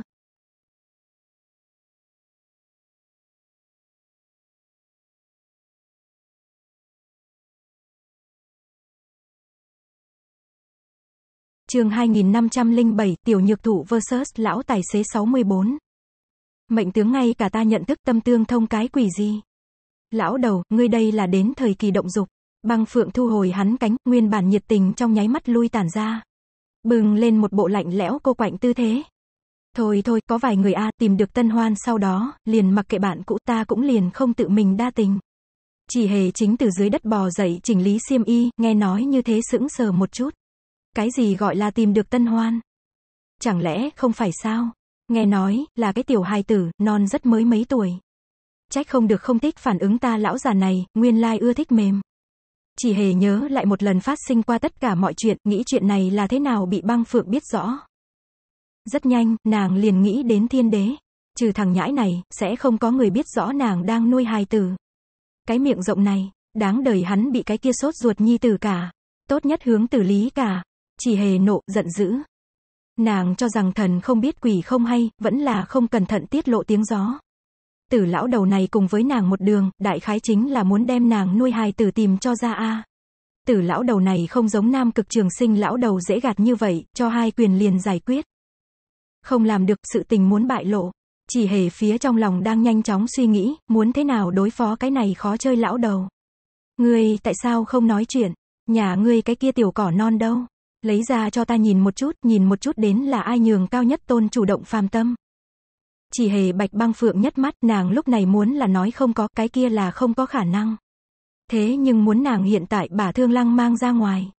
chương 2507, tiểu nhược thụ vs lão tài xế 64. Mệnh tướng ngay cả ta nhận thức tâm tương thông cái quỷ gì? Lão đầu, ngươi đây là đến thời kỳ động dục. Băng phượng thu hồi hắn cánh, nguyên bản nhiệt tình trong nháy mắt lui tản ra. Bừng lên một bộ lạnh lẽo cô quạnh tư thế. Thôi thôi, có vài người A tìm được tân hoan sau đó, liền mặc kệ bạn cũ ta cũng liền không tự mình đa tình. Chỉ hề chính từ dưới đất bò dậy chỉnh lý xiêm y, nghe nói như thế sững sờ một chút. Cái gì gọi là tìm được tân hoan? Chẳng lẽ không phải sao? Nghe nói, là cái tiểu hài tử, non rất mới mấy tuổi. Trách không được không thích phản ứng ta lão già này, nguyên lai ưa thích mềm. Chỉ hề nhớ lại một lần phát sinh qua tất cả mọi chuyện, nghĩ chuyện này là thế nào bị băng phượng biết rõ. Rất nhanh, nàng liền nghĩ đến thiên đế. Trừ thằng nhãi này, sẽ không có người biết rõ nàng đang nuôi hài tử. Cái miệng rộng này, đáng đời hắn bị cái kia sốt ruột nhi tử cả. Tốt nhất hướng tử lý cả chỉ hề nộ, giận dữ. Nàng cho rằng thần không biết quỷ không hay, vẫn là không cẩn thận tiết lộ tiếng gió. Tử lão đầu này cùng với nàng một đường, đại khái chính là muốn đem nàng nuôi hài tử tìm cho ra a. Tử lão đầu này không giống nam cực trường sinh lão đầu dễ gạt như vậy, cho hai quyền liền giải quyết. Không làm được, sự tình muốn bại lộ. Chỉ hề phía trong lòng đang nhanh chóng suy nghĩ, muốn thế nào đối phó cái này khó chơi lão đầu. người tại sao không nói chuyện? Nhà ngươi cái kia tiểu cỏ non đâu? Lấy ra cho ta nhìn một chút, nhìn một chút đến là ai nhường cao nhất tôn chủ động phàm tâm. Chỉ hề bạch băng phượng nhất mắt, nàng lúc này muốn là nói không có, cái kia là không có khả năng. Thế nhưng muốn nàng hiện tại bà thương lăng mang ra ngoài.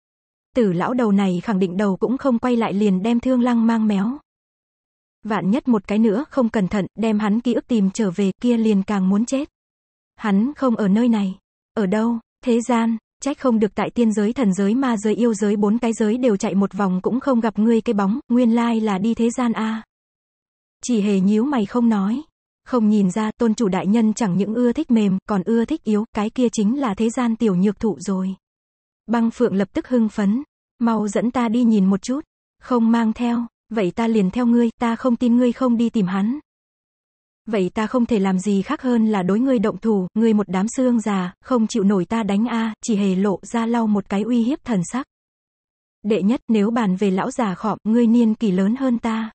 Tử lão đầu này khẳng định đầu cũng không quay lại liền đem thương lăng mang méo. Vạn nhất một cái nữa không cẩn thận, đem hắn ký ức tìm trở về kia liền càng muốn chết. Hắn không ở nơi này. Ở đâu? Thế gian, trách không được tại tiên giới thần giới ma giới yêu giới bốn cái giới đều chạy một vòng cũng không gặp ngươi cái bóng, nguyên lai là đi thế gian a. Chỉ hề nhíu mày không nói. Không nhìn ra, tôn chủ đại nhân chẳng những ưa thích mềm, còn ưa thích yếu, cái kia chính là thế gian tiểu nhược thụ rồi. Băng phượng lập tức hưng phấn. Mau dẫn ta đi nhìn một chút. Không mang theo, vậy ta liền theo ngươi, ta không tin ngươi không đi tìm hắn. Vậy ta không thể làm gì khác hơn là đối ngươi động thủ, ngươi một đám xương già, không chịu nổi ta đánh a, chỉ hề lộ ra lau một cái uy hiếp thần sắc. Đệ nhất, nếu bàn về lão già khọm, ngươi niên kỳ lớn hơn ta.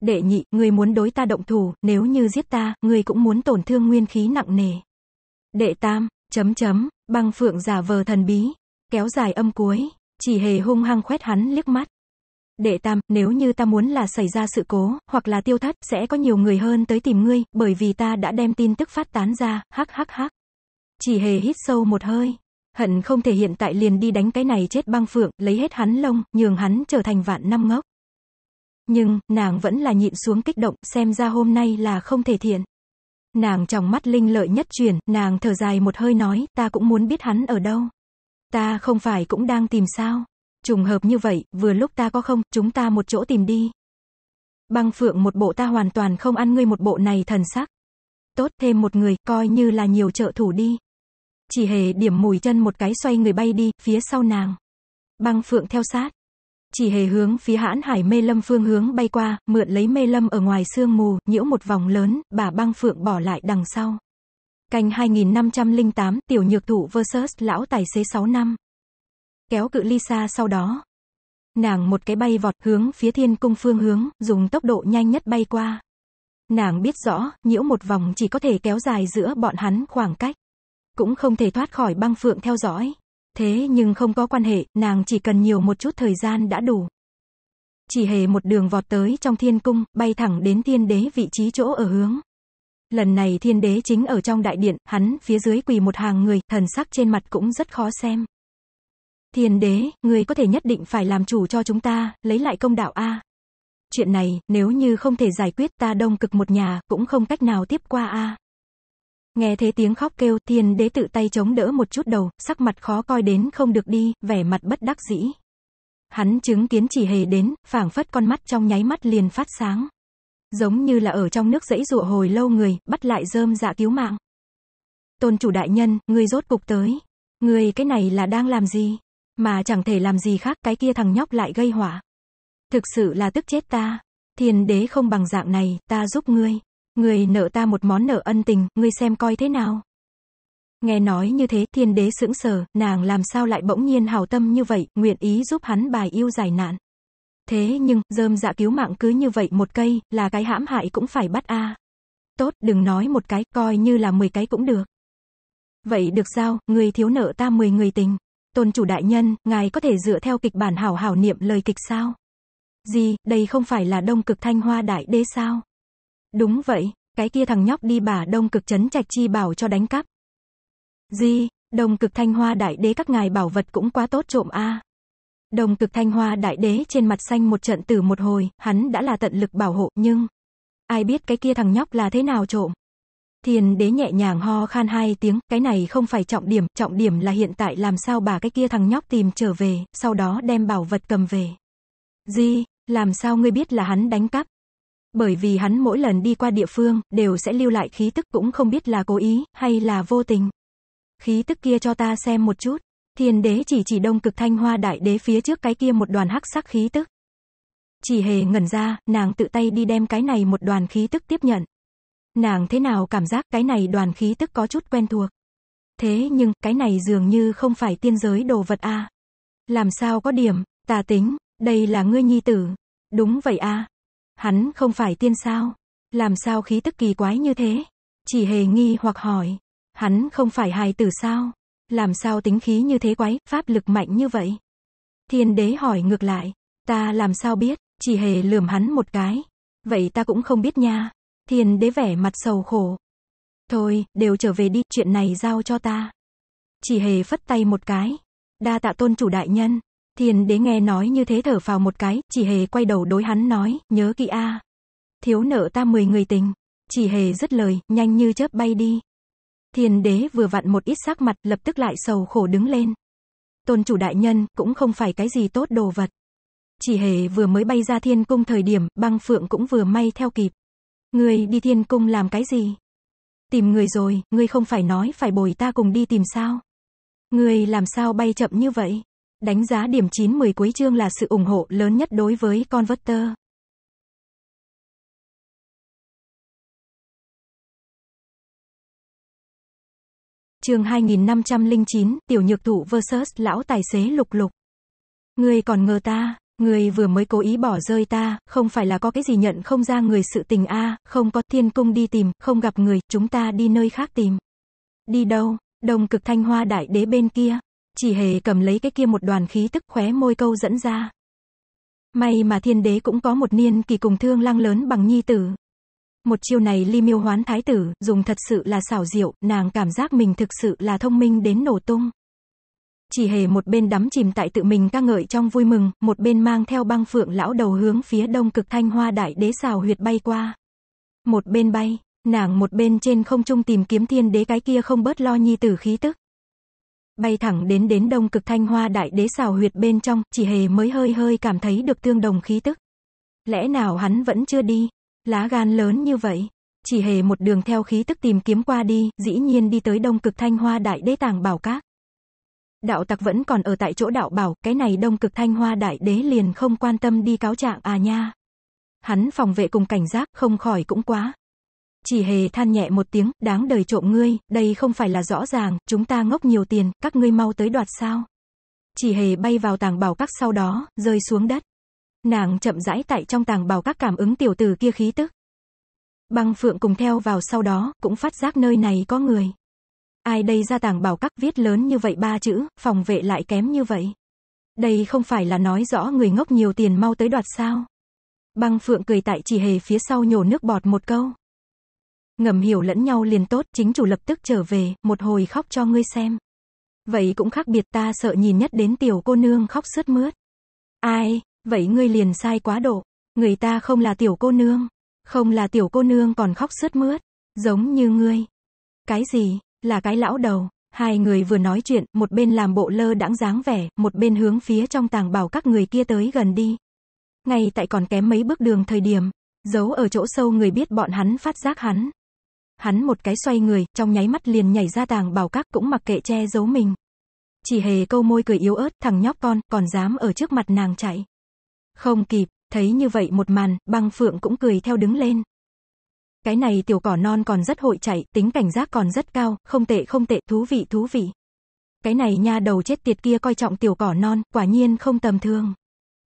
Đệ nhị, ngươi muốn đối ta động thủ, nếu như giết ta, ngươi cũng muốn tổn thương nguyên khí nặng nề. Đệ tam, chấm chấm, băng phượng giả vờ thần bí, kéo dài âm cuối, chỉ hề hung hăng khoét hắn liếc mắt. Đệ tam, nếu như ta muốn là xảy ra sự cố, hoặc là tiêu thất, sẽ có nhiều người hơn tới tìm ngươi, bởi vì ta đã đem tin tức phát tán ra, hắc hắc hắc. Chỉ hề hít sâu một hơi. Hận không thể hiện tại liền đi đánh cái này chết băng phượng, lấy hết hắn lông, nhường hắn trở thành vạn năm ngốc. Nhưng, nàng vẫn là nhịn xuống kích động, xem ra hôm nay là không thể thiện. Nàng trong mắt linh lợi nhất truyền nàng thở dài một hơi nói, ta cũng muốn biết hắn ở đâu. Ta không phải cũng đang tìm sao. Trùng hợp như vậy, vừa lúc ta có không, chúng ta một chỗ tìm đi. Băng phượng một bộ ta hoàn toàn không ăn ngươi một bộ này thần sắc. Tốt thêm một người, coi như là nhiều trợ thủ đi. Chỉ hề điểm mùi chân một cái xoay người bay đi, phía sau nàng. Băng phượng theo sát. Chỉ hề hướng phía hãn hải mê lâm phương hướng bay qua, mượn lấy mê lâm ở ngoài sương mù, nhiễu một vòng lớn, bà băng phượng bỏ lại đằng sau. Cành 2508, tiểu nhược thụ versus lão tài xế 6 năm kéo cự ly xa sau đó. Nàng một cái bay vọt hướng phía thiên cung phương hướng, dùng tốc độ nhanh nhất bay qua. Nàng biết rõ, nhiễu một vòng chỉ có thể kéo dài giữa bọn hắn khoảng cách. Cũng không thể thoát khỏi băng phượng theo dõi. Thế nhưng không có quan hệ, nàng chỉ cần nhiều một chút thời gian đã đủ. Chỉ hề một đường vọt tới trong thiên cung, bay thẳng đến thiên đế vị trí chỗ ở hướng. Lần này thiên đế chính ở trong đại điện, hắn phía dưới quỳ một hàng người, thần sắc trên mặt cũng rất khó xem. Thiên đế, người có thể nhất định phải làm chủ cho chúng ta, lấy lại công đạo A. Chuyện này, nếu như không thể giải quyết ta đông cực một nhà, cũng không cách nào tiếp qua A. Nghe thấy tiếng khóc kêu, thiên đế tự tay chống đỡ một chút đầu, sắc mặt khó coi đến không được đi, vẻ mặt bất đắc dĩ. Hắn chứng kiến chỉ hề đến, phảng phất con mắt trong nháy mắt liền phát sáng. Giống như là ở trong nước dãy dụa hồi lâu người, bắt lại rơm dạ cứu mạng. Tôn chủ đại nhân, người rốt cục tới. Người cái này là đang làm gì? mà chẳng thể làm gì khác cái kia thằng nhóc lại gây họa, Thực sự là tức chết ta. Thiên đế không bằng dạng này, ta giúp ngươi. Ngươi nợ ta một món nợ ân tình, ngươi xem coi thế nào. Nghe nói như thế, thiên đế sững sờ, nàng làm sao lại bỗng nhiên hào tâm như vậy, nguyện ý giúp hắn bài yêu giải nạn. Thế nhưng, dơm dạ cứu mạng cứ như vậy một cây, là cái hãm hại cũng phải bắt a. Tốt, đừng nói một cái, coi như là 10 cái cũng được. Vậy được sao, người thiếu nợ ta 10 người tình. Tôn chủ đại nhân, ngài có thể dựa theo kịch bản hảo hảo niệm lời kịch sao? Gì, đây không phải là đông cực thanh hoa đại đế sao? Đúng vậy, cái kia thằng nhóc đi bà đông cực chấn trạch chi bảo cho đánh cắp. Gì, đông cực thanh hoa đại đế các ngài bảo vật cũng quá tốt trộm a. đông cực thanh hoa đại đế trên mặt xanh một trận từ một hồi, hắn đã là tận lực bảo hộ, nhưng... Ai biết cái kia thằng nhóc là thế nào trộm? Thiên đế nhẹ nhàng ho khan hai tiếng, cái này không phải trọng điểm, trọng điểm là hiện tại làm sao bà cái kia thằng nhóc tìm trở về, sau đó đem bảo vật cầm về. gì làm sao ngươi biết là hắn đánh cắp? Bởi vì hắn mỗi lần đi qua địa phương, đều sẽ lưu lại khí tức cũng không biết là cố ý, hay là vô tình. Khí tức kia cho ta xem một chút. Thiên đế chỉ chỉ đông cực thanh hoa đại đế phía trước cái kia một đoàn hắc sắc khí tức. Chỉ hề ngẩn ra, nàng tự tay đi đem cái này một đoàn khí tức tiếp nhận. Nàng thế nào cảm giác cái này đoàn khí tức có chút quen thuộc. Thế nhưng, cái này dường như không phải tiên giới đồ vật a. À? Làm sao có điểm, tà tính, đây là ngươi nhi tử. Đúng vậy a. À? Hắn không phải tiên sao? Làm sao khí tức kỳ quái như thế? Chỉ hề nghi hoặc hỏi. Hắn không phải hài tử sao? Làm sao tính khí như thế quái, pháp lực mạnh như vậy? Thiên đế hỏi ngược lại. Ta làm sao biết, chỉ hề lườm hắn một cái. Vậy ta cũng không biết nha. Thiên đế vẻ mặt sầu khổ. Thôi, đều trở về đi, chuyện này giao cho ta. Chỉ hề phất tay một cái. Đa tạ tôn chủ đại nhân. Thiền đế nghe nói như thế thở vào một cái, chỉ hề quay đầu đối hắn nói, nhớ kỹ a. Thiếu nợ ta mười người tình. Chỉ hề dứt lời, nhanh như chớp bay đi. Thiền đế vừa vặn một ít sắc mặt, lập tức lại sầu khổ đứng lên. Tôn chủ đại nhân, cũng không phải cái gì tốt đồ vật. Chỉ hề vừa mới bay ra thiên cung thời điểm, băng phượng cũng vừa may theo kịp người đi thiên cung làm cái gì? Tìm người rồi, người không phải nói phải bồi ta cùng đi tìm sao? Người làm sao bay chậm như vậy? Đánh giá điểm 9-10 cuối chương là sự ủng hộ lớn nhất đối với Converter. Chương 2509, Tiểu Nhược Thụ versus Lão Tài xế Lục Lục. Người còn ngờ ta, Người vừa mới cố ý bỏ rơi ta, không phải là có cái gì nhận không ra người sự tình a, không có thiên cung đi tìm, không gặp người, chúng ta đi nơi khác tìm. Đi đâu? Đông cực thanh hoa đại đế bên kia. Chỉ hề cầm lấy cái kia một đoàn khí tức khóe môi câu dẫn ra. May mà thiên đế cũng có một niên kỳ cùng thương lăng lớn bằng nhi tử. Một chiêu này ly miêu hoán thái tử, dùng thật sự là xảo diệu, nàng cảm giác mình thực sự là thông minh đến nổ tung chỉ hề một bên đắm chìm tại tự mình ca ngợi trong vui mừng, một bên mang theo băng phượng lão đầu hướng phía đông cực thanh hoa đại đế xào huyệt bay qua. Một bên bay, nàng một bên trên không trung tìm kiếm thiên đế cái kia không bớt lo nhi tử khí tức. Bay thẳng đến đến đông cực thanh hoa đại đế xào huyệt bên trong, chỉ hề mới hơi hơi cảm thấy được tương đồng khí tức. Lẽ nào hắn vẫn chưa đi, lá gan lớn như vậy. Chỉ hề một đường theo khí tức tìm kiếm qua đi, dĩ nhiên đi tới đông cực thanh hoa đại đế tàng bảo các. Đạo tặc vẫn còn ở tại chỗ đạo bảo, cái này đông cực thanh hoa đại đế liền không quan tâm đi cáo trạng à nha. Hắn phòng vệ cùng cảnh giác, không khỏi cũng quá. Chỉ hề than nhẹ một tiếng, đáng đời trộm ngươi, đây không phải là rõ ràng, chúng ta ngốc nhiều tiền, các ngươi mau tới đoạt sao. Chỉ hề bay vào tàng bảo các sau đó, rơi xuống đất. Nàng chậm rãi tại trong tàng bảo các cảm ứng tiểu tử kia khí tức. Băng phượng cùng theo vào sau đó, cũng phát giác nơi này có người. Ai đây ra tàng bảo các viết lớn như vậy ba chữ, phòng vệ lại kém như vậy. Đây không phải là nói rõ người ngốc nhiều tiền mau tới đoạt sao. Băng phượng cười tại chỉ hề phía sau nhổ nước bọt một câu. Ngầm hiểu lẫn nhau liền tốt, chính chủ lập tức trở về, một hồi khóc cho ngươi xem. Vậy cũng khác biệt ta sợ nhìn nhất đến tiểu cô nương khóc sướt mướt. Ai, vậy ngươi liền sai quá độ. Người ta không là tiểu cô nương. Không là tiểu cô nương còn khóc sướt mướt. Giống như ngươi. Cái gì, là cái lão đầu. Hai người vừa nói chuyện, một bên làm bộ lơ đãng dáng vẻ, một bên hướng phía trong tàng bảo các người kia tới gần đi. Ngay tại còn kém mấy bước đường thời điểm, giấu ở chỗ sâu người biết bọn hắn phát giác hắn. Hắn một cái xoay người, trong nháy mắt liền nhảy ra tàng bảo các cũng mặc kệ che giấu mình. Chỉ hề câu môi cười yếu ớt, thằng nhóc con, còn dám ở trước mặt nàng chạy. Không kịp, thấy như vậy một màn, băng phượng cũng cười theo đứng lên. Cái này tiểu cỏ non còn rất hội chạy, tính cảnh giác còn rất cao, không tệ không tệ, thú vị thú vị. Cái này nha đầu chết tiệt kia coi trọng tiểu cỏ non, quả nhiên không tầm thường.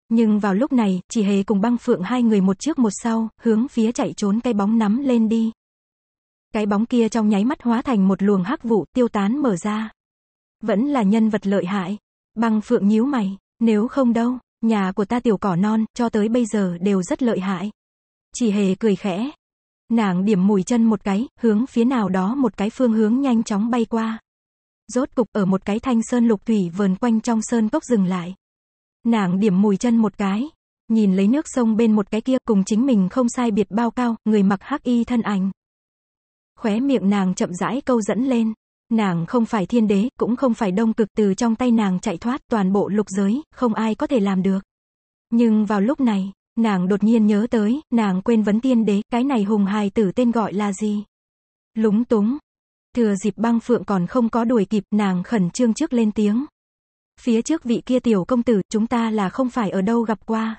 Nhưng vào lúc này, chỉ hề cùng băng phượng hai người một trước một sau, hướng phía chạy trốn cái bóng nắm lên đi. Cái bóng kia trong nháy mắt hóa thành một luồng hắc vụ tiêu tán mở ra. Vẫn là nhân vật lợi hại. Băng phượng nhíu mày, nếu không đâu, nhà của ta tiểu cỏ non, cho tới bây giờ đều rất lợi hại. Chỉ hề cười khẽ, Nàng điểm mùi chân một cái, hướng phía nào đó một cái phương hướng nhanh chóng bay qua. Rốt cục ở một cái thanh sơn lục thủy vờn quanh trong sơn cốc dừng lại. Nàng điểm mùi chân một cái, nhìn lấy nước sông bên một cái kia cùng chính mình không sai biệt bao cao, người mặc hắc y thân ảnh. Khóe miệng nàng chậm rãi câu dẫn lên. Nàng không phải thiên đế, cũng không phải đông cực từ trong tay nàng chạy thoát toàn bộ lục giới, không ai có thể làm được. Nhưng vào lúc này, Nàng đột nhiên nhớ tới, nàng quên vấn tiên đế, cái này hùng hài tử tên gọi là gì? Lúng túng. Thừa dịp băng phượng còn không có đuổi kịp, nàng khẩn trương trước lên tiếng. Phía trước vị kia tiểu công tử, chúng ta là không phải ở đâu gặp qua.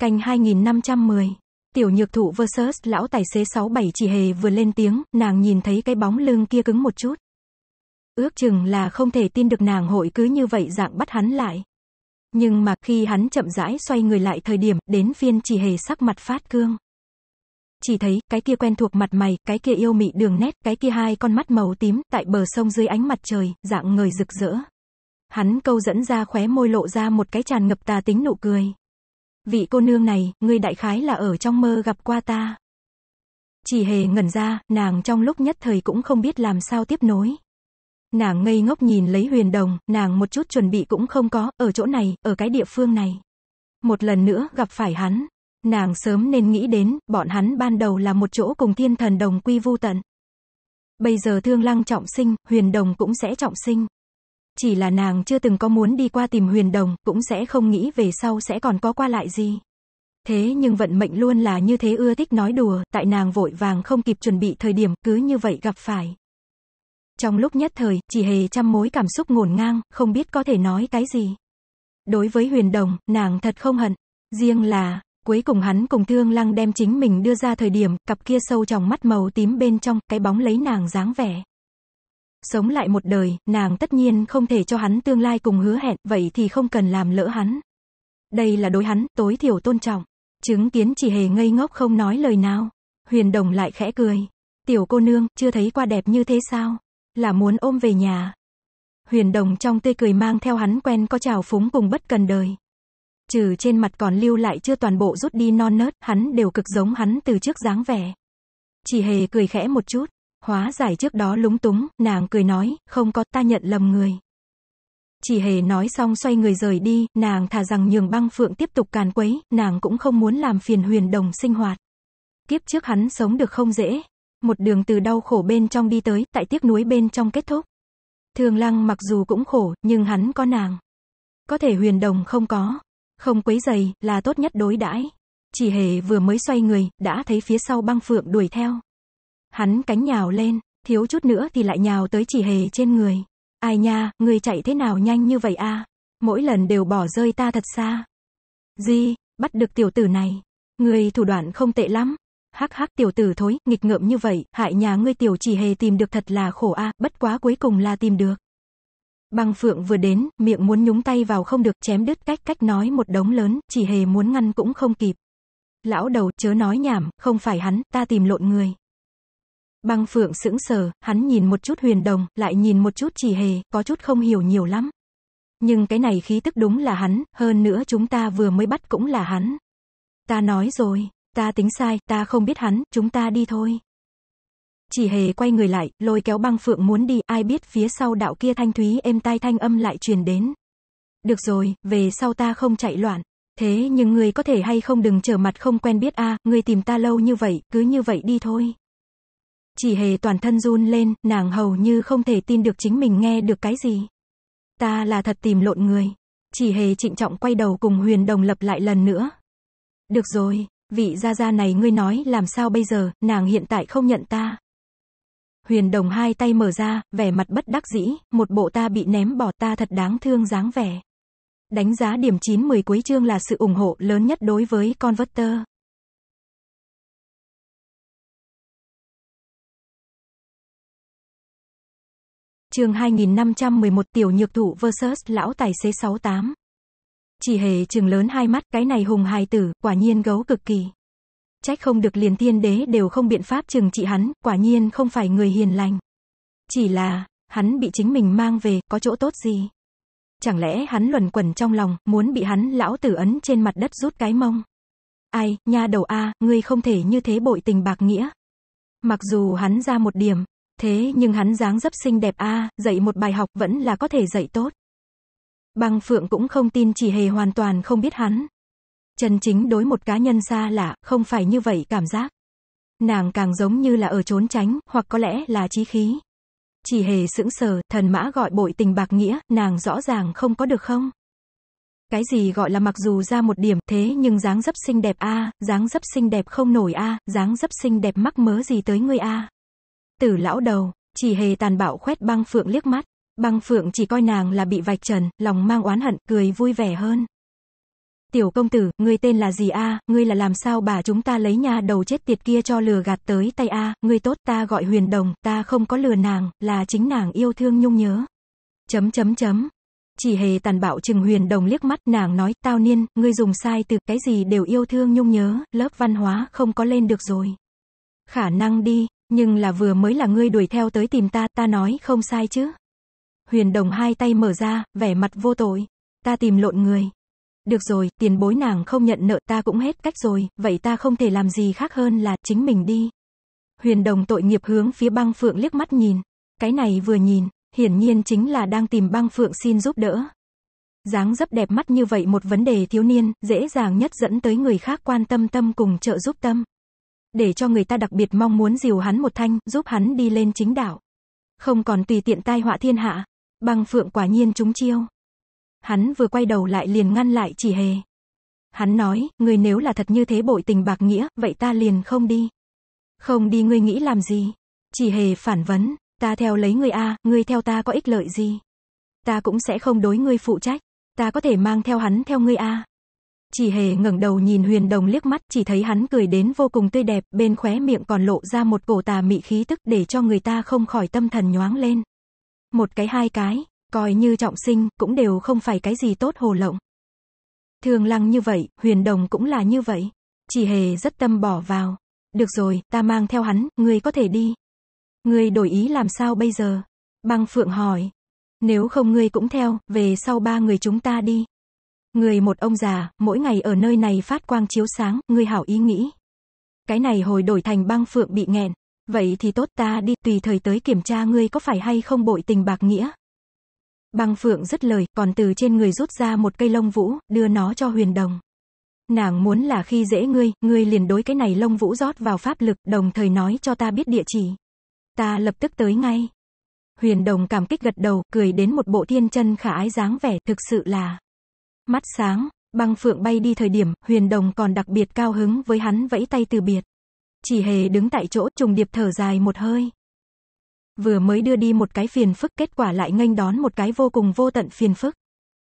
Cành 2510. Tiểu nhược thụ versus lão tài xế 67 chỉ hề vừa lên tiếng, nàng nhìn thấy cái bóng lưng kia cứng một chút. Ước chừng là không thể tin được nàng hội cứ như vậy dạng bắt hắn lại. Nhưng mà khi hắn chậm rãi xoay người lại thời điểm, đến phiên chỉ hề sắc mặt phát cương. Chỉ thấy, cái kia quen thuộc mặt mày, cái kia yêu mị đường nét, cái kia hai con mắt màu tím, tại bờ sông dưới ánh mặt trời, dạng người rực rỡ. Hắn câu dẫn ra khóe môi lộ ra một cái tràn ngập tà tính nụ cười. Vị cô nương này, người đại khái là ở trong mơ gặp qua ta. Chỉ hề ngẩn ra, nàng trong lúc nhất thời cũng không biết làm sao tiếp nối. Nàng ngây ngốc nhìn lấy huyền đồng, nàng một chút chuẩn bị cũng không có, ở chỗ này, ở cái địa phương này. Một lần nữa gặp phải hắn, nàng sớm nên nghĩ đến, bọn hắn ban đầu là một chỗ cùng thiên thần đồng quy vu tận. Bây giờ thương lăng trọng sinh, huyền đồng cũng sẽ trọng sinh. Chỉ là nàng chưa từng có muốn đi qua tìm huyền đồng, cũng sẽ không nghĩ về sau sẽ còn có qua lại gì. Thế nhưng vận mệnh luôn là như thế ưa thích nói đùa, tại nàng vội vàng không kịp chuẩn bị thời điểm, cứ như vậy gặp phải. Trong lúc nhất thời, chỉ hề trăm mối cảm xúc ngổn ngang, không biết có thể nói cái gì. Đối với huyền đồng, nàng thật không hận. Riêng là, cuối cùng hắn cùng thương lăng đem chính mình đưa ra thời điểm, cặp kia sâu trong mắt màu tím bên trong, cái bóng lấy nàng dáng vẻ. Sống lại một đời, nàng tất nhiên không thể cho hắn tương lai cùng hứa hẹn, vậy thì không cần làm lỡ hắn. Đây là đối hắn, tối thiểu tôn trọng. Chứng kiến chỉ hề ngây ngốc không nói lời nào. Huyền đồng lại khẽ cười. Tiểu cô nương, chưa thấy qua đẹp như thế sao? là muốn ôm về nhà. Huyền Đồng trong tươi cười mang theo hắn quen có trào phúng cùng bất cần đời. Trừ trên mặt còn lưu lại chưa toàn bộ rút đi non nớt, hắn đều cực giống hắn từ trước dáng vẻ. Chỉ hề cười khẽ một chút, hóa giải trước đó lúng túng, nàng cười nói, không có, ta nhận lầm người. Chỉ hề nói xong xoay người rời đi, nàng thà rằng nhường băng phượng tiếp tục càn quấy, nàng cũng không muốn làm phiền huyền đồng sinh hoạt. Kiếp trước hắn sống được không dễ, một đường từ đau khổ bên trong đi tới, tại tiếc nuối bên trong kết thúc. Thường lăng mặc dù cũng khổ, nhưng hắn có nàng. Có thể huyền đồng không có. Không quấy giày, là tốt nhất đối đãi. Chỉ hề vừa mới xoay người, đã thấy phía sau băng phượng đuổi theo. Hắn cánh nhào lên, thiếu chút nữa thì lại nhào tới chỉ hề trên người. Ai nha, người chạy thế nào nhanh như vậy a? Mỗi lần đều bỏ rơi ta thật xa. Di, bắt được tiểu tử này. Người thủ đoạn không tệ lắm, hắc hắc tiểu tử thối, nghịch ngợm như vậy, hại nhà ngươi tiểu chỉ hề tìm được thật là khổ a, à, bất quá cuối cùng là tìm được. Băng Phượng vừa đến, miệng muốn nhúng tay vào không được, chém đứt cách cách nói một đống lớn, chỉ hề muốn ngăn cũng không kịp. Lão đầu, chớ nói nhảm, không phải hắn, ta tìm lộn người. Băng Phượng sững sờ, hắn nhìn một chút huyền đồng, lại nhìn một chút chỉ hề, có chút không hiểu nhiều lắm. Nhưng cái này khí tức đúng là hắn, hơn nữa chúng ta vừa mới bắt cũng là hắn. Ta nói rồi, ta tính sai, ta không biết hắn, chúng ta đi thôi. Chỉ hề quay người lại, lôi kéo băng phượng muốn đi, ai biết phía sau đạo kia thanh thúy êm tai thanh âm lại truyền đến. Được rồi, về sau ta không chạy loạn. Thế nhưng người có thể hay không đừng trở mặt không quen biết a, người tìm ta lâu như vậy, cứ như vậy đi thôi. Chỉ hề toàn thân run lên, nàng hầu như không thể tin được chính mình nghe được cái gì. Ta là thật tìm lộn người. Chỉ hề trịnh trọng quay đầu cùng huyền đồng lập lại lần nữa. Được rồi, Vị gia gia này ngươi nói làm sao bây giờ, nàng hiện tại không nhận ta. Huyền đồng hai tay mở ra, vẻ mặt bất đắc dĩ, một bộ ta bị ném bỏ ta thật đáng thương dáng vẻ. Đánh giá điểm 9-10 cuối chương là sự ủng hộ lớn nhất đối với con tơ Chương 2511 Tiểu Nhược Thụ versus Lão Tài xế 68 chỉ hề trừng lớn hai mắt, cái này hùng hài tử, quả nhiên gấu cực kỳ. Trách không được liền thiên đế đều không biện pháp trừng trị hắn, quả nhiên không phải người hiền lành. Chỉ là, hắn bị chính mình mang về, có chỗ tốt gì? Chẳng lẽ hắn luẩn quẩn trong lòng, muốn bị hắn lão tử ấn trên mặt đất rút cái mông? Ai, nha đầu A, ngươi không thể như thế bội tình bạc nghĩa. Mặc dù hắn ra một điểm, thế nhưng hắn dáng dấp xinh đẹp A, dạy một bài học vẫn là có thể dạy tốt. Băng Phượng cũng không tin chỉ hề hoàn toàn không biết hắn. Trần chính đối một cá nhân xa lạ, không phải như vậy cảm giác. Nàng càng giống như là ở trốn tránh, hoặc có lẽ là trí khí. Chỉ hề sững sờ, thần mã gọi bội tình bạc nghĩa, nàng rõ ràng không có được không? Cái gì gọi là mặc dù ra một điểm thế nhưng dáng dấp xinh đẹp a, à, dáng dấp xinh đẹp không nổi a, à, dáng dấp xinh đẹp mắc mớ gì tới ngươi a. À. Tử lão đầu, chỉ hề tàn bạo khoét băng phượng liếc mắt. Băng Phượng chỉ coi nàng là bị vạch trần, lòng mang oán hận, cười vui vẻ hơn. Tiểu công tử, ngươi tên là gì a? Ngươi là làm sao bà chúng ta lấy nhà đầu chết tiệt kia cho lừa gạt tới tay a? Ngươi tốt, ta gọi Huyền Đồng, ta không có lừa nàng, là chính nàng yêu thương nhung nhớ. Chấm chấm chấm. Chỉ hề tàn bạo trừng Huyền Đồng liếc mắt, nàng nói, tao niên, ngươi dùng sai từ cái gì đều yêu thương nhung nhớ, lớp văn hóa không có lên được rồi. Khả năng đi, nhưng là vừa mới là ngươi đuổi theo tới tìm ta, ta nói không sai chứ. Huyền Đồng hai tay mở ra, vẻ mặt vô tội. Ta tìm lộn người. Được rồi, tiền bối nàng không nhận nợ ta cũng hết cách rồi, vậy ta không thể làm gì khác hơn là chính mình đi. Huyền Đồng tội nghiệp hướng phía băng phượng liếc mắt nhìn. Cái này vừa nhìn, hiển nhiên chính là đang tìm băng phượng xin giúp đỡ. dáng dấp đẹp mắt như vậy một vấn đề thiếu niên, dễ dàng nhất dẫn tới người khác quan tâm tâm cùng trợ giúp tâm. Để cho người ta đặc biệt mong muốn dìu hắn một thanh, giúp hắn đi lên chính đạo. Không còn tùy tiện tai họa thiên hạ, Băng phượng quả nhiên trúng chiêu. Hắn vừa quay đầu lại liền ngăn lại chỉ hề. Hắn nói, người nếu là thật như thế bội tình bạc nghĩa, vậy ta liền không đi. Không đi ngươi nghĩ làm gì? Chỉ hề phản vấn, ta theo lấy ngươi A, ngươi theo ta có ích lợi gì? Ta cũng sẽ không đối ngươi phụ trách, ta có thể mang theo hắn theo ngươi A. Chỉ hề ngẩng đầu nhìn huyền đồng liếc mắt chỉ thấy hắn cười đến vô cùng tươi đẹp, bên khóe miệng còn lộ ra một cổ tà mị khí tức để cho người ta không khỏi tâm thần nhoáng lên một cái hai cái, coi như trọng sinh, cũng đều không phải cái gì tốt hồ lộng. Thường lăng như vậy, huyền đồng cũng là như vậy. Chỉ hề rất tâm bỏ vào. Được rồi, ta mang theo hắn, ngươi có thể đi. Ngươi đổi ý làm sao bây giờ? Băng Phượng hỏi. Nếu không ngươi cũng theo, về sau ba người chúng ta đi. Người một ông già, mỗi ngày ở nơi này phát quang chiếu sáng, ngươi hảo ý nghĩ. Cái này hồi đổi thành băng phượng bị nghẹn. Vậy thì tốt ta đi tùy thời tới kiểm tra ngươi có phải hay không bội tình bạc nghĩa. Băng Phượng rất lời, còn từ trên người rút ra một cây lông vũ, đưa nó cho huyền đồng. Nàng muốn là khi dễ ngươi, ngươi liền đối cái này lông vũ rót vào pháp lực, đồng thời nói cho ta biết địa chỉ. Ta lập tức tới ngay. Huyền đồng cảm kích gật đầu, cười đến một bộ thiên chân khả ái dáng vẻ, thực sự là mắt sáng, băng phượng bay đi thời điểm, huyền đồng còn đặc biệt cao hứng với hắn vẫy tay từ biệt chỉ hề đứng tại chỗ, trùng điệp thở dài một hơi. Vừa mới đưa đi một cái phiền phức, kết quả lại nghênh đón một cái vô cùng vô tận phiền phức.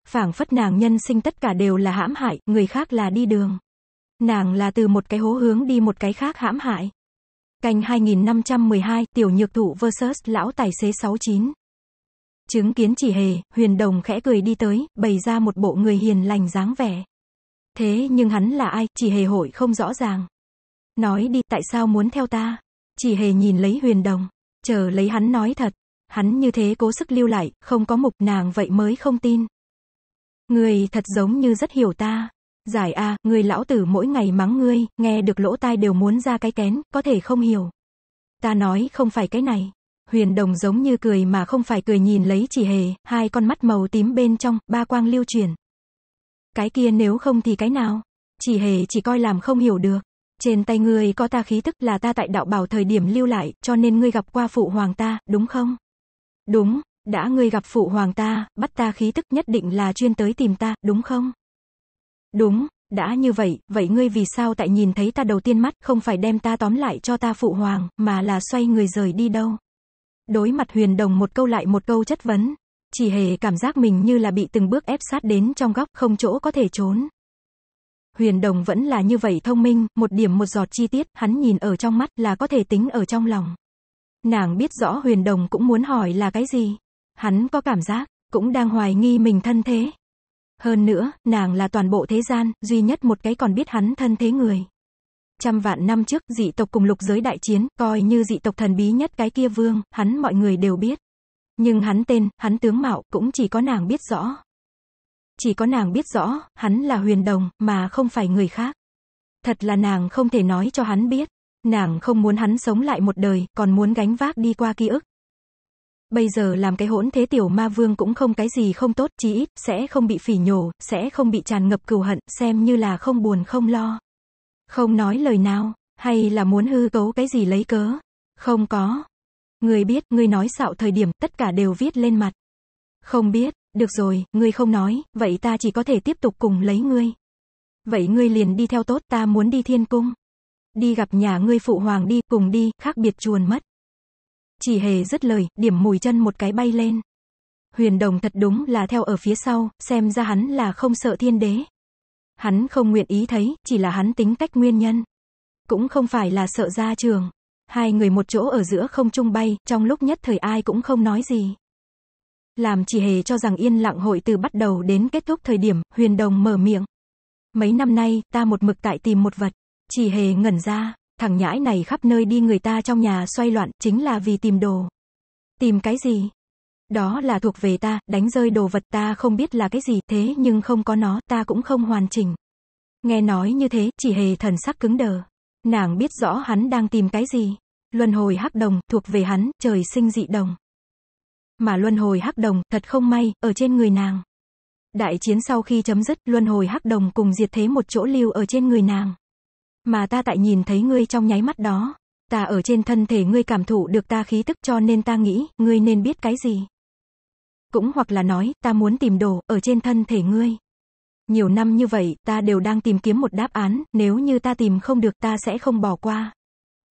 Phảng phất nàng nhân sinh tất cả đều là hãm hại, người khác là đi đường. Nàng là từ một cái hố hướng đi một cái khác hãm hại. Canh 2512, tiểu nhược thụ versus lão tài xế 69. Chứng kiến chỉ hề, huyền đồng khẽ cười đi tới, bày ra một bộ người hiền lành dáng vẻ. Thế nhưng hắn là ai, chỉ hề hội không rõ ràng. Nói đi, tại sao muốn theo ta? Chỉ hề nhìn lấy huyền đồng, chờ lấy hắn nói thật. Hắn như thế cố sức lưu lại, không có mục nàng vậy mới không tin. Người thật giống như rất hiểu ta. Giải a, người lão tử mỗi ngày mắng ngươi, nghe được lỗ tai đều muốn ra cái kén, có thể không hiểu. Ta nói không phải cái này. Huyền đồng giống như cười mà không phải cười nhìn lấy chỉ hề, hai con mắt màu tím bên trong, ba quang lưu chuyển. Cái kia nếu không thì cái nào? Chỉ hề chỉ coi làm không hiểu được. Trên tay ngươi có ta khí tức là ta tại đạo bảo thời điểm lưu lại, cho nên ngươi gặp qua phụ hoàng ta, đúng không? Đúng, đã ngươi gặp phụ hoàng ta, bắt ta khí tức nhất định là chuyên tới tìm ta, đúng không? Đúng, đã như vậy, vậy ngươi vì sao tại nhìn thấy ta đầu tiên mắt không phải đem ta tóm lại cho ta phụ hoàng, mà là xoay người rời đi đâu? Đối mặt huyền đồng một câu lại một câu chất vấn. Chỉ hề cảm giác mình như là bị từng bước ép sát đến trong góc không chỗ có thể trốn. Huyền Đồng vẫn là như vậy thông minh, một điểm một giọt chi tiết, hắn nhìn ở trong mắt là có thể tính ở trong lòng. Nàng biết rõ Huyền Đồng cũng muốn hỏi là cái gì. Hắn có cảm giác, cũng đang hoài nghi mình thân thế. Hơn nữa, nàng là toàn bộ thế gian, duy nhất một cái còn biết hắn thân thế người. Trăm vạn năm trước, dị tộc cùng lục giới đại chiến, coi như dị tộc thần bí nhất cái kia vương, hắn mọi người đều biết. Nhưng hắn tên, hắn tướng mạo, cũng chỉ có nàng biết rõ. Chỉ có nàng biết rõ, hắn là huyền đồng, mà không phải người khác. Thật là nàng không thể nói cho hắn biết. Nàng không muốn hắn sống lại một đời, còn muốn gánh vác đi qua ký ức. Bây giờ làm cái hỗn thế tiểu ma vương cũng không cái gì không tốt, chí ít, sẽ không bị phỉ nhổ, sẽ không bị tràn ngập cừu hận, xem như là không buồn không lo. Không nói lời nào, hay là muốn hư cấu cái gì lấy cớ. Không có. Người biết, người nói xạo thời điểm, tất cả đều viết lên mặt. Không biết, được rồi, ngươi không nói, vậy ta chỉ có thể tiếp tục cùng lấy ngươi. Vậy ngươi liền đi theo tốt, ta muốn đi thiên cung. Đi gặp nhà ngươi phụ hoàng đi, cùng đi, khác biệt chuồn mất. Chỉ hề dứt lời, điểm mùi chân một cái bay lên. Huyền đồng thật đúng là theo ở phía sau, xem ra hắn là không sợ thiên đế. Hắn không nguyện ý thấy, chỉ là hắn tính cách nguyên nhân. Cũng không phải là sợ ra trường. Hai người một chỗ ở giữa không trung bay, trong lúc nhất thời ai cũng không nói gì. Làm chỉ hề cho rằng yên lặng hội từ bắt đầu đến kết thúc thời điểm, huyền đồng mở miệng. Mấy năm nay, ta một mực tại tìm một vật. Chỉ hề ngẩn ra, thằng nhãi này khắp nơi đi người ta trong nhà xoay loạn, chính là vì tìm đồ. Tìm cái gì? Đó là thuộc về ta, đánh rơi đồ vật ta không biết là cái gì, thế nhưng không có nó, ta cũng không hoàn chỉnh. Nghe nói như thế, chỉ hề thần sắc cứng đờ. Nàng biết rõ hắn đang tìm cái gì. Luân hồi hắc đồng, thuộc về hắn, trời sinh dị đồng mà luân hồi hắc đồng, thật không may, ở trên người nàng. Đại chiến sau khi chấm dứt, luân hồi hắc đồng cùng diệt thế một chỗ lưu ở trên người nàng. Mà ta tại nhìn thấy ngươi trong nháy mắt đó. Ta ở trên thân thể ngươi cảm thụ được ta khí tức cho nên ta nghĩ, ngươi nên biết cái gì. Cũng hoặc là nói, ta muốn tìm đồ, ở trên thân thể ngươi. Nhiều năm như vậy, ta đều đang tìm kiếm một đáp án, nếu như ta tìm không được ta sẽ không bỏ qua.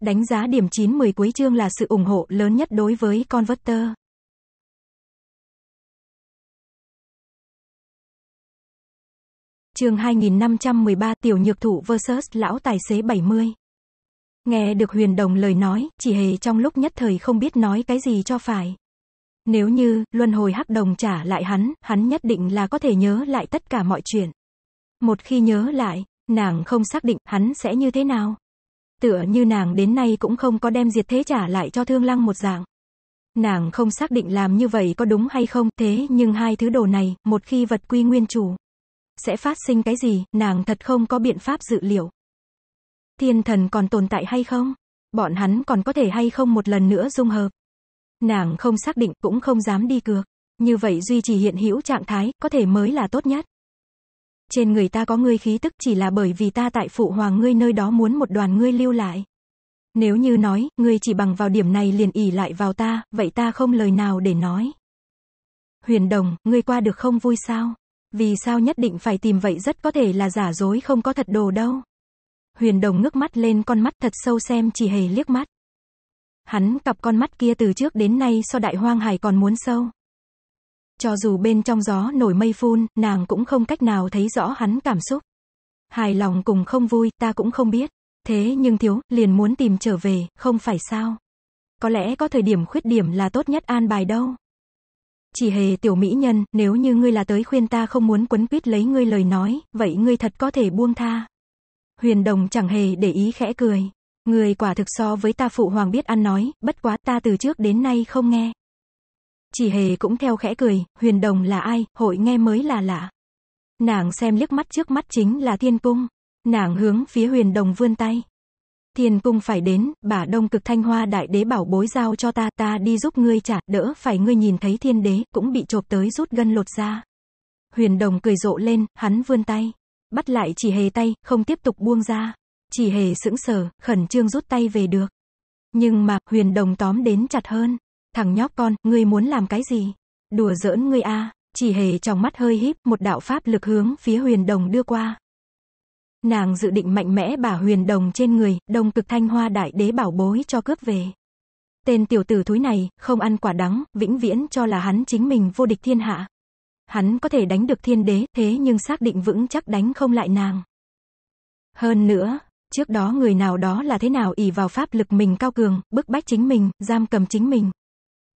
Đánh giá điểm 9-10 cuối chương là sự ủng hộ lớn nhất đối với Converter. chương 2513 tiểu nhược thụ versus lão tài xế 70. Nghe được huyền đồng lời nói, chỉ hề trong lúc nhất thời không biết nói cái gì cho phải. Nếu như, luân hồi hắc đồng trả lại hắn, hắn nhất định là có thể nhớ lại tất cả mọi chuyện. Một khi nhớ lại, nàng không xác định hắn sẽ như thế nào. Tựa như nàng đến nay cũng không có đem diệt thế trả lại cho thương lăng một dạng. Nàng không xác định làm như vậy có đúng hay không, thế nhưng hai thứ đồ này, một khi vật quy nguyên chủ. Sẽ phát sinh cái gì, nàng thật không có biện pháp dự liệu. Thiên thần còn tồn tại hay không? Bọn hắn còn có thể hay không một lần nữa dung hợp? Nàng không xác định cũng không dám đi cược. Như vậy duy trì hiện hữu trạng thái, có thể mới là tốt nhất. Trên người ta có ngươi khí tức chỉ là bởi vì ta tại phụ hoàng ngươi nơi đó muốn một đoàn ngươi lưu lại. Nếu như nói, ngươi chỉ bằng vào điểm này liền ỉ lại vào ta, vậy ta không lời nào để nói. Huyền đồng, ngươi qua được không vui sao? Vì sao nhất định phải tìm vậy rất có thể là giả dối không có thật đồ đâu. Huyền đồng ngước mắt lên con mắt thật sâu xem chỉ hề liếc mắt. Hắn cặp con mắt kia từ trước đến nay so đại hoang hải còn muốn sâu. Cho dù bên trong gió nổi mây phun, nàng cũng không cách nào thấy rõ hắn cảm xúc. Hài lòng cùng không vui, ta cũng không biết. Thế nhưng thiếu, liền muốn tìm trở về, không phải sao. Có lẽ có thời điểm khuyết điểm là tốt nhất an bài đâu chỉ hề tiểu mỹ nhân, nếu như ngươi là tới khuyên ta không muốn quấn quýt lấy ngươi lời nói, vậy ngươi thật có thể buông tha. Huyền đồng chẳng hề để ý khẽ cười. Người quả thực so với ta phụ hoàng biết ăn nói, bất quá ta từ trước đến nay không nghe. Chỉ hề cũng theo khẽ cười, huyền đồng là ai, hội nghe mới là lạ. Nàng xem liếc mắt trước mắt chính là thiên cung. Nàng hướng phía huyền đồng vươn tay thiên cung phải đến, bà đông cực thanh hoa đại đế bảo bối giao cho ta, ta đi giúp ngươi trả, đỡ phải ngươi nhìn thấy thiên đế, cũng bị chộp tới rút gân lột ra. Huyền đồng cười rộ lên, hắn vươn tay. Bắt lại chỉ hề tay, không tiếp tục buông ra. Chỉ hề sững sờ, khẩn trương rút tay về được. Nhưng mà, huyền đồng tóm đến chặt hơn. Thằng nhóc con, ngươi muốn làm cái gì? Đùa giỡn ngươi a Chỉ hề trong mắt hơi híp, một đạo pháp lực hướng phía huyền đồng đưa qua. Nàng dự định mạnh mẽ bà huyền đồng trên người, đông cực thanh hoa đại đế bảo bối cho cướp về. Tên tiểu tử thúi này, không ăn quả đắng, vĩnh viễn cho là hắn chính mình vô địch thiên hạ. Hắn có thể đánh được thiên đế, thế nhưng xác định vững chắc đánh không lại nàng. Hơn nữa, trước đó người nào đó là thế nào ỷ vào pháp lực mình cao cường, bức bách chính mình, giam cầm chính mình.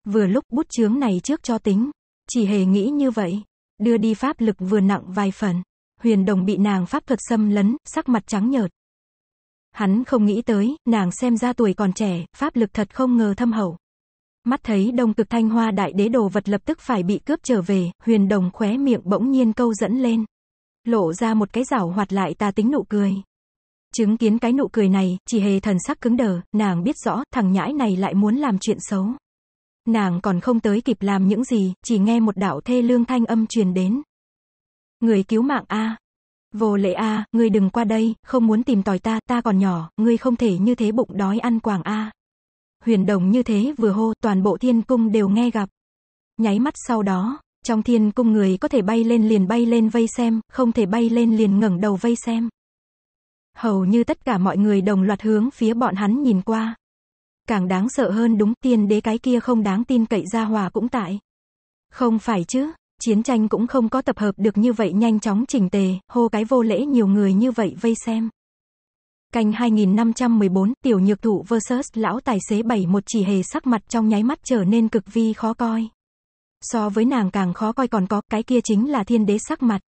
Vừa lúc bút chướng này trước cho tính, chỉ hề nghĩ như vậy, đưa đi pháp lực vừa nặng vài phần. Huyền Đồng bị nàng pháp thuật xâm lấn, sắc mặt trắng nhợt. Hắn không nghĩ tới, nàng xem ra tuổi còn trẻ, pháp lực thật không ngờ thâm hậu. Mắt thấy đông cực thanh hoa đại đế đồ vật lập tức phải bị cướp trở về, huyền đồng khóe miệng bỗng nhiên câu dẫn lên. Lộ ra một cái rảo hoạt lại ta tính nụ cười. Chứng kiến cái nụ cười này, chỉ hề thần sắc cứng đờ, nàng biết rõ, thằng nhãi này lại muốn làm chuyện xấu. Nàng còn không tới kịp làm những gì, chỉ nghe một đạo thê lương thanh âm truyền đến. Người cứu mạng a. Vô lệ a, à, ngươi đừng qua đây, không muốn tìm tòi ta, ta còn nhỏ, ngươi không thể như thế bụng đói ăn quảng a. Huyền đồng như thế vừa hô, toàn bộ thiên cung đều nghe gặp. Nháy mắt sau đó, trong thiên cung người có thể bay lên liền bay lên vây xem, không thể bay lên liền ngẩng đầu vây xem. Hầu như tất cả mọi người đồng loạt hướng phía bọn hắn nhìn qua. Càng đáng sợ hơn đúng tiên đế cái kia không đáng tin cậy ra hòa cũng tại. Không phải chứ, chiến tranh cũng không có tập hợp được như vậy nhanh chóng chỉnh tề, hô cái vô lễ nhiều người như vậy vây xem. Canh 2514, tiểu nhược thụ versus lão tài xế bảy một chỉ hề sắc mặt trong nháy mắt trở nên cực vi khó coi. So với nàng càng khó coi còn có, cái kia chính là thiên đế sắc mặt.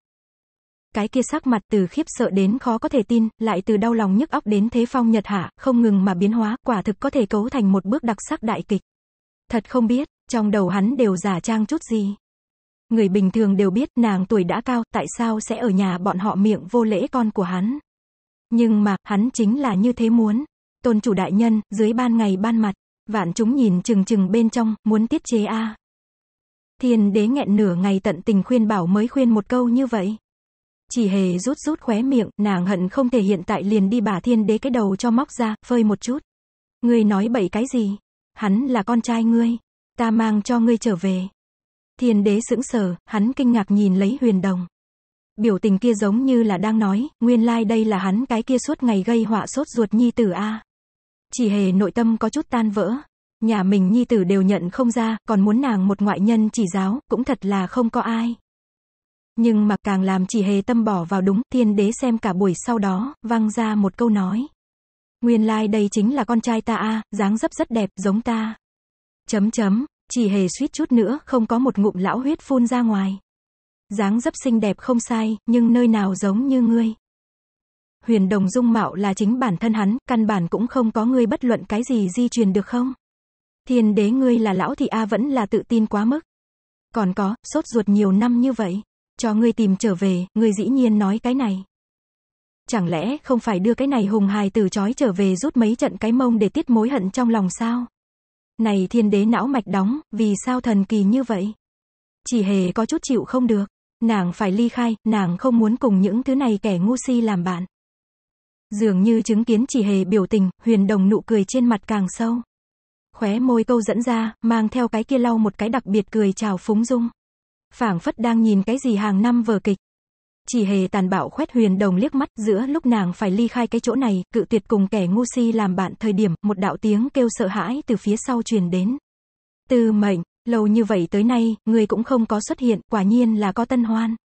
Cái kia sắc mặt từ khiếp sợ đến khó có thể tin, lại từ đau lòng nhức óc đến thế phong nhật hạ, không ngừng mà biến hóa, quả thực có thể cấu thành một bước đặc sắc đại kịch. Thật không biết, trong đầu hắn đều giả trang chút gì người bình thường đều biết nàng tuổi đã cao, tại sao sẽ ở nhà bọn họ miệng vô lễ con của hắn. Nhưng mà, hắn chính là như thế muốn. Tôn chủ đại nhân, dưới ban ngày ban mặt, vạn chúng nhìn chừng chừng bên trong, muốn tiết chế a. Thiên đế nghẹn nửa ngày tận tình khuyên bảo mới khuyên một câu như vậy. Chỉ hề rút rút khóe miệng, nàng hận không thể hiện tại liền đi bà thiên đế cái đầu cho móc ra, phơi một chút. Ngươi nói bậy cái gì? Hắn là con trai ngươi. Ta mang cho ngươi trở về. Thiên đế sững sờ, hắn kinh ngạc nhìn lấy huyền đồng. Biểu tình kia giống như là đang nói, nguyên lai like đây là hắn cái kia suốt ngày gây họa sốt ruột nhi tử A. Chỉ hề nội tâm có chút tan vỡ. Nhà mình nhi tử đều nhận không ra, còn muốn nàng một ngoại nhân chỉ giáo, cũng thật là không có ai. Nhưng mà càng làm chỉ hề tâm bỏ vào đúng, thiên đế xem cả buổi sau đó, vang ra một câu nói. Nguyên lai like đây chính là con trai ta a, dáng dấp rất đẹp, giống ta. Chấm chấm, chỉ hề suýt chút nữa, không có một ngụm lão huyết phun ra ngoài. dáng dấp xinh đẹp không sai, nhưng nơi nào giống như ngươi. Huyền đồng dung mạo là chính bản thân hắn, căn bản cũng không có ngươi bất luận cái gì di truyền được không? Thiên đế ngươi là lão thì A vẫn là tự tin quá mức. Còn có, sốt ruột nhiều năm như vậy. Cho ngươi tìm trở về, ngươi dĩ nhiên nói cái này. Chẳng lẽ không phải đưa cái này hùng hài từ chói trở về rút mấy trận cái mông để tiết mối hận trong lòng sao? Này thiên đế não mạch đóng, vì sao thần kỳ như vậy? Chỉ hề có chút chịu không được. Nàng phải ly khai, nàng không muốn cùng những thứ này kẻ ngu si làm bạn. Dường như chứng kiến chỉ hề biểu tình, huyền đồng nụ cười trên mặt càng sâu. Khóe môi câu dẫn ra, mang theo cái kia lau một cái đặc biệt cười chào phúng dung. phảng phất đang nhìn cái gì hàng năm vở kịch. Chỉ hề tàn bạo khoét huyền đồng liếc mắt giữa lúc nàng phải ly khai cái chỗ này, cự tuyệt cùng kẻ ngu si làm bạn thời điểm, một đạo tiếng kêu sợ hãi từ phía sau truyền đến. từ mệnh, lâu như vậy tới nay, người cũng không có xuất hiện, quả nhiên là có tân hoan.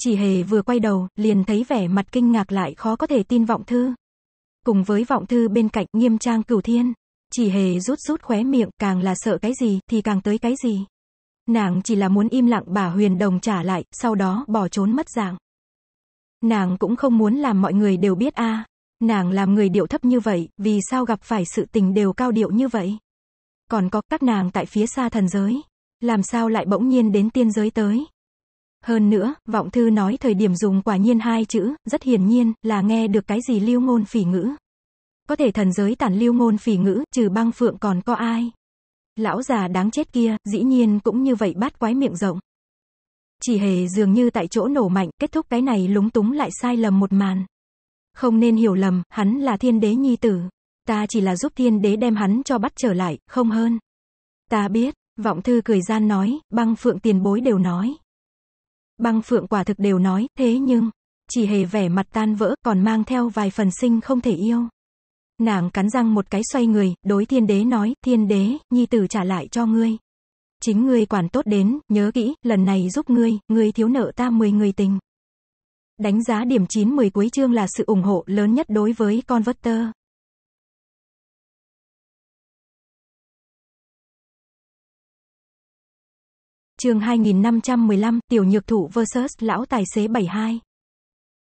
Chỉ hề vừa quay đầu, liền thấy vẻ mặt kinh ngạc lại khó có thể tin vọng thư. Cùng với vọng thư bên cạnh nghiêm trang cửu thiên, chỉ hề rút rút khóe miệng, càng là sợ cái gì, thì càng tới cái gì. Nàng chỉ là muốn im lặng bà Huyền Đồng trả lại, sau đó bỏ trốn mất dạng. Nàng cũng không muốn làm mọi người đều biết a. Nàng làm người điệu thấp như vậy, vì sao gặp phải sự tình đều cao điệu như vậy? Còn có các nàng tại phía xa thần giới. Làm sao lại bỗng nhiên đến tiên giới tới? Hơn nữa, vọng thư nói thời điểm dùng quả nhiên hai chữ, rất hiển nhiên, là nghe được cái gì lưu ngôn phỉ ngữ. Có thể thần giới tản lưu ngôn phỉ ngữ, trừ băng phượng còn có ai? Lão già đáng chết kia, dĩ nhiên cũng như vậy bát quái miệng rộng. Chỉ hề dường như tại chỗ nổ mạnh, kết thúc cái này lúng túng lại sai lầm một màn. Không nên hiểu lầm, hắn là thiên đế nhi tử. Ta chỉ là giúp thiên đế đem hắn cho bắt trở lại, không hơn. Ta biết, vọng thư cười gian nói, băng phượng tiền bối đều nói. Băng phượng quả thực đều nói, thế nhưng, chỉ hề vẻ mặt tan vỡ còn mang theo vài phần sinh không thể yêu. Nàng cắn răng một cái xoay người, đối thiên đế nói, thiên đế, nhi tử trả lại cho ngươi. Chính ngươi quản tốt đến, nhớ kỹ, lần này giúp ngươi, ngươi thiếu nợ ta 10 người tình. Đánh giá điểm 9-10 cuối chương là sự ủng hộ lớn nhất đối với con tơ Chương 2515, Tiểu Nhược Thụ versus Lão Tài xế 72.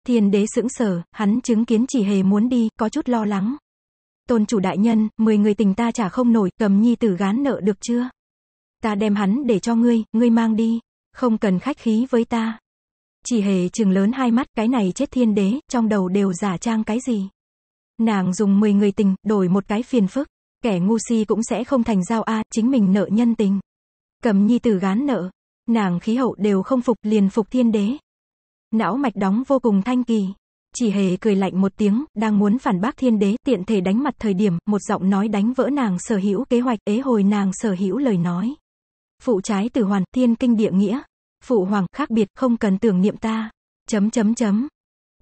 Thiên đế sững sờ, hắn chứng kiến chỉ hề muốn đi, có chút lo lắng, tôn chủ đại nhân, 10 người tình ta trả không nổi, cầm nhi tử gán nợ được chưa? Ta đem hắn để cho ngươi, ngươi mang đi. Không cần khách khí với ta. Chỉ hề trừng lớn hai mắt, cái này chết thiên đế, trong đầu đều giả trang cái gì. Nàng dùng 10 người tình, đổi một cái phiền phức. Kẻ ngu si cũng sẽ không thành giao A, chính mình nợ nhân tình. Cầm nhi tử gán nợ. Nàng khí hậu đều không phục, liền phục thiên đế. Não mạch đóng vô cùng thanh kỳ. Chỉ hề cười lạnh một tiếng, đang muốn phản bác thiên đế, tiện thể đánh mặt thời điểm, một giọng nói đánh vỡ nàng sở hữu kế hoạch, ế hồi nàng sở hữu lời nói. Phụ trái tử hoàn, thiên kinh địa nghĩa. Phụ hoàng, khác biệt, không cần tưởng niệm ta. Chấm chấm chấm.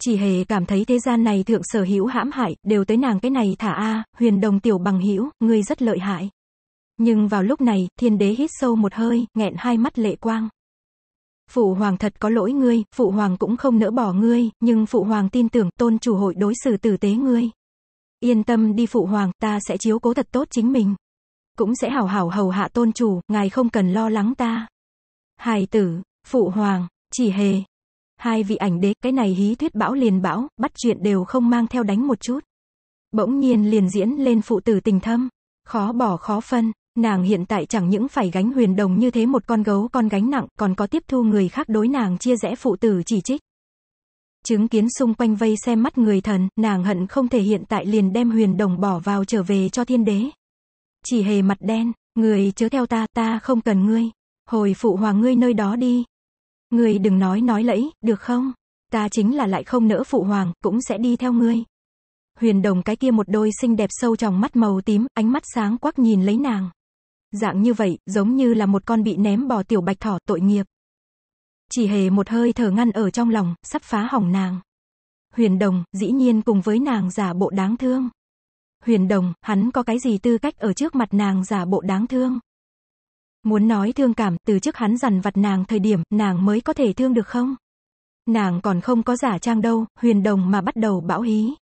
Chỉ hề cảm thấy thế gian này thượng sở hữu hãm hại, đều tới nàng cái này thả a, huyền đồng tiểu bằng hữu, người rất lợi hại. Nhưng vào lúc này, thiên đế hít sâu một hơi, nghẹn hai mắt lệ quang phụ hoàng thật có lỗi ngươi, phụ hoàng cũng không nỡ bỏ ngươi, nhưng phụ hoàng tin tưởng tôn chủ hội đối xử tử tế ngươi. Yên tâm đi phụ hoàng, ta sẽ chiếu cố thật tốt chính mình. Cũng sẽ hảo hảo hầu hạ tôn chủ, ngài không cần lo lắng ta. Hài tử, phụ hoàng, chỉ hề. Hai vị ảnh đế, cái này hí thuyết bão liền bão, bắt chuyện đều không mang theo đánh một chút. Bỗng nhiên liền diễn lên phụ tử tình thâm. Khó bỏ khó phân, Nàng hiện tại chẳng những phải gánh huyền đồng như thế một con gấu con gánh nặng, còn có tiếp thu người khác đối nàng chia rẽ phụ tử chỉ trích. Chứng kiến xung quanh vây xem mắt người thần, nàng hận không thể hiện tại liền đem huyền đồng bỏ vào trở về cho thiên đế. Chỉ hề mặt đen, người chớ theo ta, ta không cần ngươi. Hồi phụ hoàng ngươi nơi đó đi. Ngươi đừng nói nói lẫy, được không? Ta chính là lại không nỡ phụ hoàng, cũng sẽ đi theo ngươi. Huyền đồng cái kia một đôi xinh đẹp sâu trong mắt màu tím, ánh mắt sáng quắc nhìn lấy nàng. Dạng như vậy, giống như là một con bị ném bò tiểu bạch thỏ tội nghiệp. Chỉ hề một hơi thở ngăn ở trong lòng, sắp phá hỏng nàng. Huyền đồng, dĩ nhiên cùng với nàng giả bộ đáng thương. Huyền đồng, hắn có cái gì tư cách ở trước mặt nàng giả bộ đáng thương? Muốn nói thương cảm, từ trước hắn dằn vặt nàng thời điểm, nàng mới có thể thương được không? Nàng còn không có giả trang đâu, huyền đồng mà bắt đầu bão hí.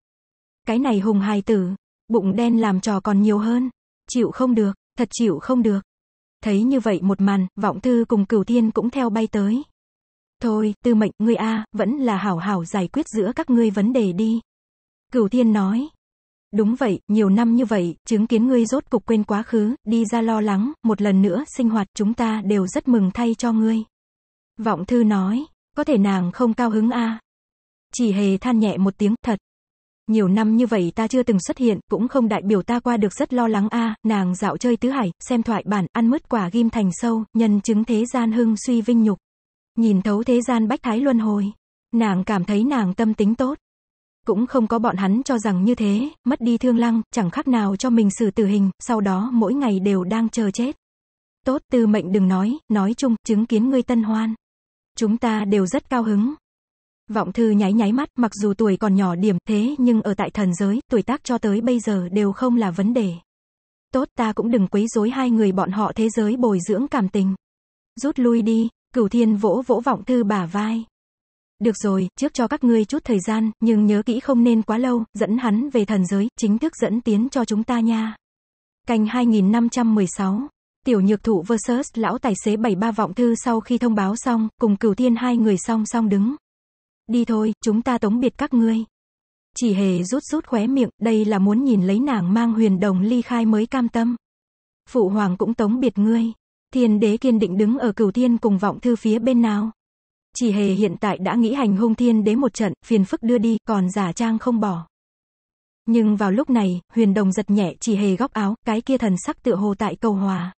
Cái này hùng hài tử, bụng đen làm trò còn nhiều hơn, chịu không được, Thật chịu không được. Thấy như vậy một màn, vọng thư cùng cửu thiên cũng theo bay tới. Thôi, tư mệnh, ngươi A, vẫn là hảo hảo giải quyết giữa các ngươi vấn đề đi. Cửu thiên nói. Đúng vậy, nhiều năm như vậy, chứng kiến ngươi rốt cục quên quá khứ, đi ra lo lắng, một lần nữa, sinh hoạt chúng ta đều rất mừng thay cho ngươi. Vọng thư nói, có thể nàng không cao hứng a Chỉ hề than nhẹ một tiếng, thật. Nhiều năm như vậy ta chưa từng xuất hiện, cũng không đại biểu ta qua được rất lo lắng a nàng dạo chơi tứ hải, xem thoại bản, ăn mứt quả ghim thành sâu, nhân chứng thế gian hưng suy vinh nhục. Nhìn thấu thế gian bách thái luân hồi. Nàng cảm thấy nàng tâm tính tốt. Cũng không có bọn hắn cho rằng như thế, mất đi thương lăng, chẳng khác nào cho mình xử tử hình, sau đó mỗi ngày đều đang chờ chết. Tốt tư mệnh đừng nói, nói chung, chứng kiến ngươi tân hoan. Chúng ta đều rất cao hứng, Vọng thư nháy nháy mắt, mặc dù tuổi còn nhỏ điểm, thế nhưng ở tại thần giới, tuổi tác cho tới bây giờ đều không là vấn đề. Tốt ta cũng đừng quấy rối hai người bọn họ thế giới bồi dưỡng cảm tình. Rút lui đi, cửu thiên vỗ vỗ vọng thư bả vai. Được rồi, trước cho các ngươi chút thời gian, nhưng nhớ kỹ không nên quá lâu, dẫn hắn về thần giới, chính thức dẫn tiến cho chúng ta nha. Cành 2516 Tiểu nhược thụ versus lão tài xế 73 vọng thư sau khi thông báo xong, cùng cửu thiên hai người song song đứng, Đi thôi, chúng ta tống biệt các ngươi. Chỉ hề rút rút khóe miệng, đây là muốn nhìn lấy nàng mang huyền đồng ly khai mới cam tâm. Phụ hoàng cũng tống biệt ngươi. Thiên đế kiên định đứng ở cửu thiên cùng vọng thư phía bên nào. Chỉ hề hiện tại đã nghĩ hành hung thiên đế một trận, phiền phức đưa đi, còn giả trang không bỏ. Nhưng vào lúc này, huyền đồng giật nhẹ chỉ hề góc áo, cái kia thần sắc tựa hồ tại cầu hòa.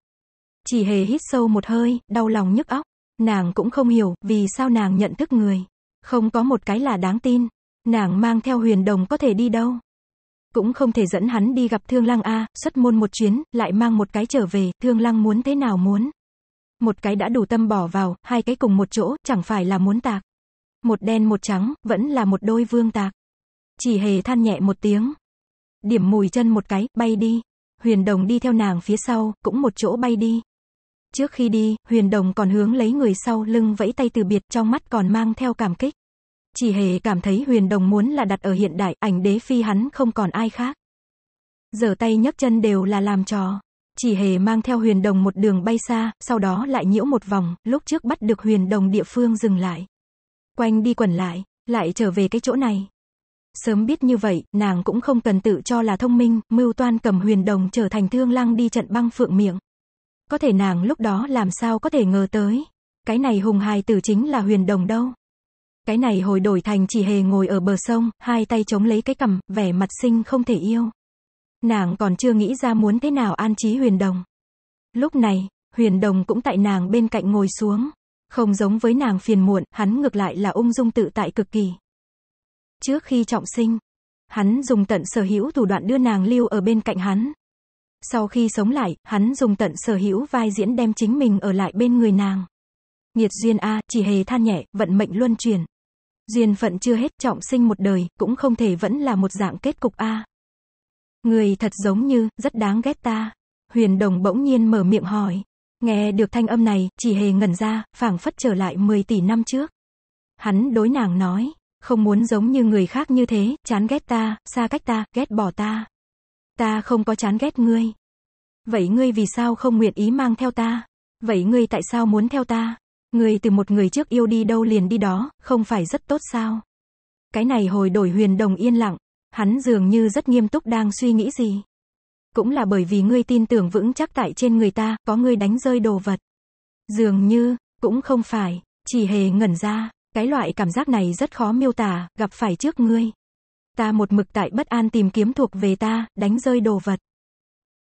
Chỉ hề hít sâu một hơi, đau lòng nhức óc. Nàng cũng không hiểu, vì sao nàng nhận thức người. Không có một cái là đáng tin. Nàng mang theo huyền đồng có thể đi đâu. Cũng không thể dẫn hắn đi gặp thương lăng A, xuất môn một chuyến, lại mang một cái trở về, thương lăng muốn thế nào muốn. Một cái đã đủ tâm bỏ vào, hai cái cùng một chỗ, chẳng phải là muốn tạc. Một đen một trắng, vẫn là một đôi vương tạc. Chỉ hề than nhẹ một tiếng. Điểm mùi chân một cái, bay đi. Huyền đồng đi theo nàng phía sau, cũng một chỗ bay đi. Trước khi đi, Huyền Đồng còn hướng lấy người sau lưng vẫy tay từ biệt trong mắt còn mang theo cảm kích. Chỉ hề cảm thấy Huyền Đồng muốn là đặt ở hiện đại, ảnh đế phi hắn không còn ai khác. giờ tay nhấc chân đều là làm trò. Chỉ hề mang theo Huyền Đồng một đường bay xa, sau đó lại nhiễu một vòng, lúc trước bắt được Huyền Đồng địa phương dừng lại. Quanh đi quẩn lại, lại trở về cái chỗ này. Sớm biết như vậy, nàng cũng không cần tự cho là thông minh, mưu toan cầm Huyền Đồng trở thành thương lang đi trận băng phượng miệng. Có thể nàng lúc đó làm sao có thể ngờ tới. Cái này hùng hài tử chính là huyền đồng đâu. Cái này hồi đổi thành chỉ hề ngồi ở bờ sông, hai tay chống lấy cái cằm, vẻ mặt xinh không thể yêu. Nàng còn chưa nghĩ ra muốn thế nào an trí huyền đồng. Lúc này, huyền đồng cũng tại nàng bên cạnh ngồi xuống. Không giống với nàng phiền muộn, hắn ngược lại là ung dung tự tại cực kỳ. Trước khi trọng sinh, hắn dùng tận sở hữu thủ đoạn đưa nàng lưu ở bên cạnh hắn. Sau khi sống lại, hắn dùng tận sở hữu vai diễn đem chính mình ở lại bên người nàng. Nghiệt duyên A, chỉ hề than nhẹ, vận mệnh luân chuyển. Duyên phận chưa hết trọng sinh một đời, cũng không thể vẫn là một dạng kết cục A. Người thật giống như, rất đáng ghét ta. Huyền đồng bỗng nhiên mở miệng hỏi. Nghe được thanh âm này, chỉ hề ngẩn ra, phảng phất trở lại 10 tỷ năm trước. Hắn đối nàng nói, không muốn giống như người khác như thế, chán ghét ta, xa cách ta, ghét bỏ ta. Ta không có chán ghét ngươi. Vậy ngươi vì sao không nguyện ý mang theo ta? Vậy ngươi tại sao muốn theo ta? Ngươi từ một người trước yêu đi đâu liền đi đó, không phải rất tốt sao? Cái này hồi đổi huyền đồng yên lặng, hắn dường như rất nghiêm túc đang suy nghĩ gì. Cũng là bởi vì ngươi tin tưởng vững chắc tại trên người ta, có ngươi đánh rơi đồ vật. Dường như, cũng không phải, chỉ hề ngẩn ra, cái loại cảm giác này rất khó miêu tả, gặp phải trước ngươi. Ta một mực tại bất an tìm kiếm thuộc về ta, đánh rơi đồ vật.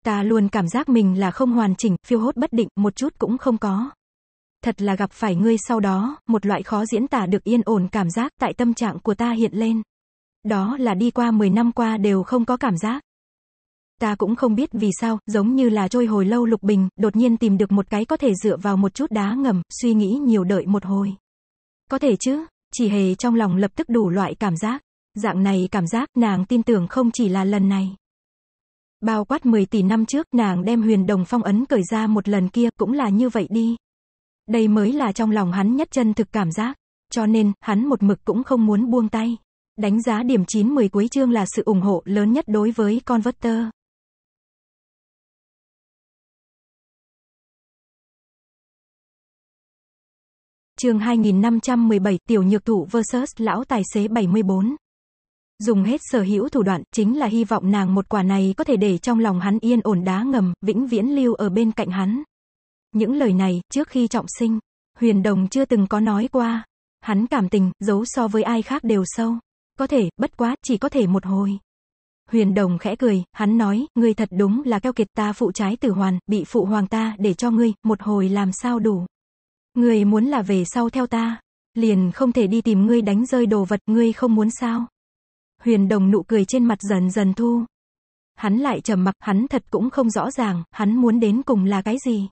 Ta luôn cảm giác mình là không hoàn chỉnh, phiêu hốt bất định, một chút cũng không có. Thật là gặp phải ngươi sau đó, một loại khó diễn tả được yên ổn cảm giác tại tâm trạng của ta hiện lên. Đó là đi qua 10 năm qua đều không có cảm giác. Ta cũng không biết vì sao, giống như là trôi hồi lâu lục bình, đột nhiên tìm được một cái có thể dựa vào một chút đá ngầm, suy nghĩ nhiều đợi một hồi. Có thể chứ, chỉ hề trong lòng lập tức đủ loại cảm giác. Dạng này cảm giác nàng tin tưởng không chỉ là lần này. Bao quát 10 tỷ năm trước nàng đem huyền đồng phong ấn cởi ra một lần kia cũng là như vậy đi. Đây mới là trong lòng hắn nhất chân thực cảm giác. Cho nên, hắn một mực cũng không muốn buông tay. Đánh giá điểm 9-10 cuối chương là sự ủng hộ lớn nhất đối với Converter. Chương 2517 Tiểu Nhược Thụ vs Lão Tài xế 74 Dùng hết sở hữu thủ đoạn, chính là hy vọng nàng một quả này có thể để trong lòng hắn yên ổn đá ngầm, vĩnh viễn lưu ở bên cạnh hắn. Những lời này, trước khi trọng sinh, huyền đồng chưa từng có nói qua. Hắn cảm tình, giấu so với ai khác đều sâu. Có thể, bất quá, chỉ có thể một hồi. Huyền đồng khẽ cười, hắn nói, ngươi thật đúng là keo kiệt ta phụ trái tử hoàn, bị phụ hoàng ta để cho ngươi, một hồi làm sao đủ. Ngươi muốn là về sau theo ta, liền không thể đi tìm ngươi đánh rơi đồ vật, ngươi không muốn sao. Huyền Đồng nụ cười trên mặt dần dần thu. Hắn lại trầm mặc, hắn thật cũng không rõ ràng, hắn muốn đến cùng là cái gì.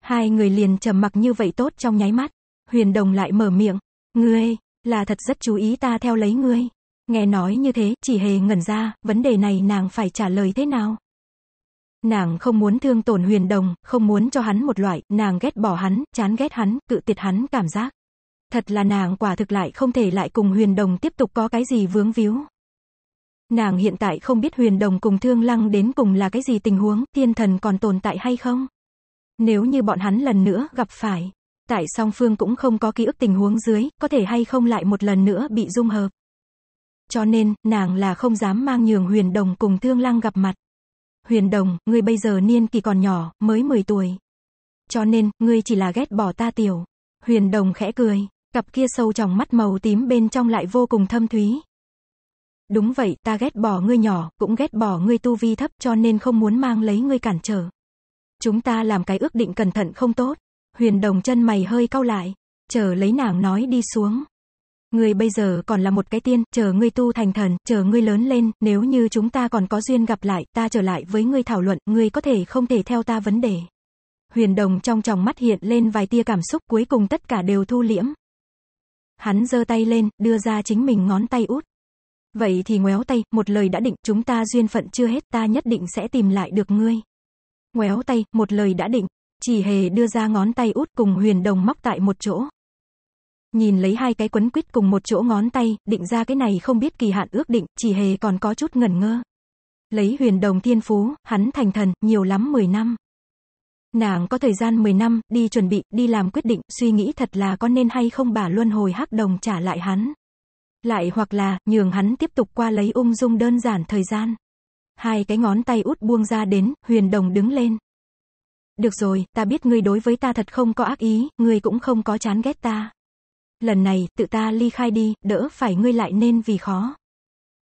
Hai người liền trầm mặc như vậy tốt trong nháy mắt. Huyền Đồng lại mở miệng, "Ngươi là thật rất chú ý ta theo lấy ngươi." Nghe nói như thế, chỉ hề ngẩn ra, vấn đề này nàng phải trả lời thế nào? Nàng không muốn thương tổn huyền đồng, không muốn cho hắn một loại, nàng ghét bỏ hắn, chán ghét hắn, cự tuyệt hắn cảm giác. Thật là nàng quả thực lại không thể lại cùng huyền đồng tiếp tục có cái gì vướng víu. Nàng hiện tại không biết huyền đồng cùng thương lăng đến cùng là cái gì tình huống, thiên thần còn tồn tại hay không. Nếu như bọn hắn lần nữa gặp phải, tại song phương cũng không có ký ức tình huống dưới, có thể hay không lại một lần nữa bị dung hợp. Cho nên, nàng là không dám mang nhường huyền đồng cùng thương lăng gặp mặt. Huyền đồng, ngươi bây giờ niên kỳ còn nhỏ, mới 10 tuổi. Cho nên, ngươi chỉ là ghét bỏ ta tiểu. Huyền đồng khẽ cười, cặp kia sâu trong mắt màu tím bên trong lại vô cùng thâm thúy, Đúng vậy, ta ghét bỏ ngươi nhỏ, cũng ghét bỏ ngươi tu vi thấp cho nên không muốn mang lấy ngươi cản trở. Chúng ta làm cái ước định cẩn thận không tốt. Huyền đồng chân mày hơi cau lại, chờ lấy nàng nói đi xuống. Ngươi bây giờ còn là một cái tiên, chờ ngươi tu thành thần, chờ ngươi lớn lên, nếu như chúng ta còn có duyên gặp lại, ta trở lại với ngươi thảo luận, ngươi có thể không thể theo ta vấn đề. Huyền đồng trong tròng mắt hiện lên vài tia cảm xúc cuối cùng tất cả đều thu liễm. Hắn giơ tay lên, đưa ra chính mình ngón tay út. Vậy thì ngoéo tay, một lời đã định, chúng ta duyên phận chưa hết, ta nhất định sẽ tìm lại được ngươi. Ngoéo tay, một lời đã định, chỉ hề đưa ra ngón tay út cùng huyền đồng móc tại một chỗ. Nhìn lấy hai cái quấn quýt cùng một chỗ ngón tay, định ra cái này không biết kỳ hạn ước định, chỉ hề còn có chút ngẩn ngơ. Lấy huyền đồng thiên phú, hắn thành thần, nhiều lắm 10 năm. Nàng có thời gian 10 năm, đi chuẩn bị, đi làm quyết định, suy nghĩ thật là có nên hay không bà luân hồi hắc đồng trả lại hắn. Lại hoặc là, nhường hắn tiếp tục qua lấy ung dung đơn giản thời gian. Hai cái ngón tay út buông ra đến, huyền đồng đứng lên. Được rồi, ta biết ngươi đối với ta thật không có ác ý, ngươi cũng không có chán ghét ta. Lần này, tự ta ly khai đi, đỡ phải ngươi lại nên vì khó.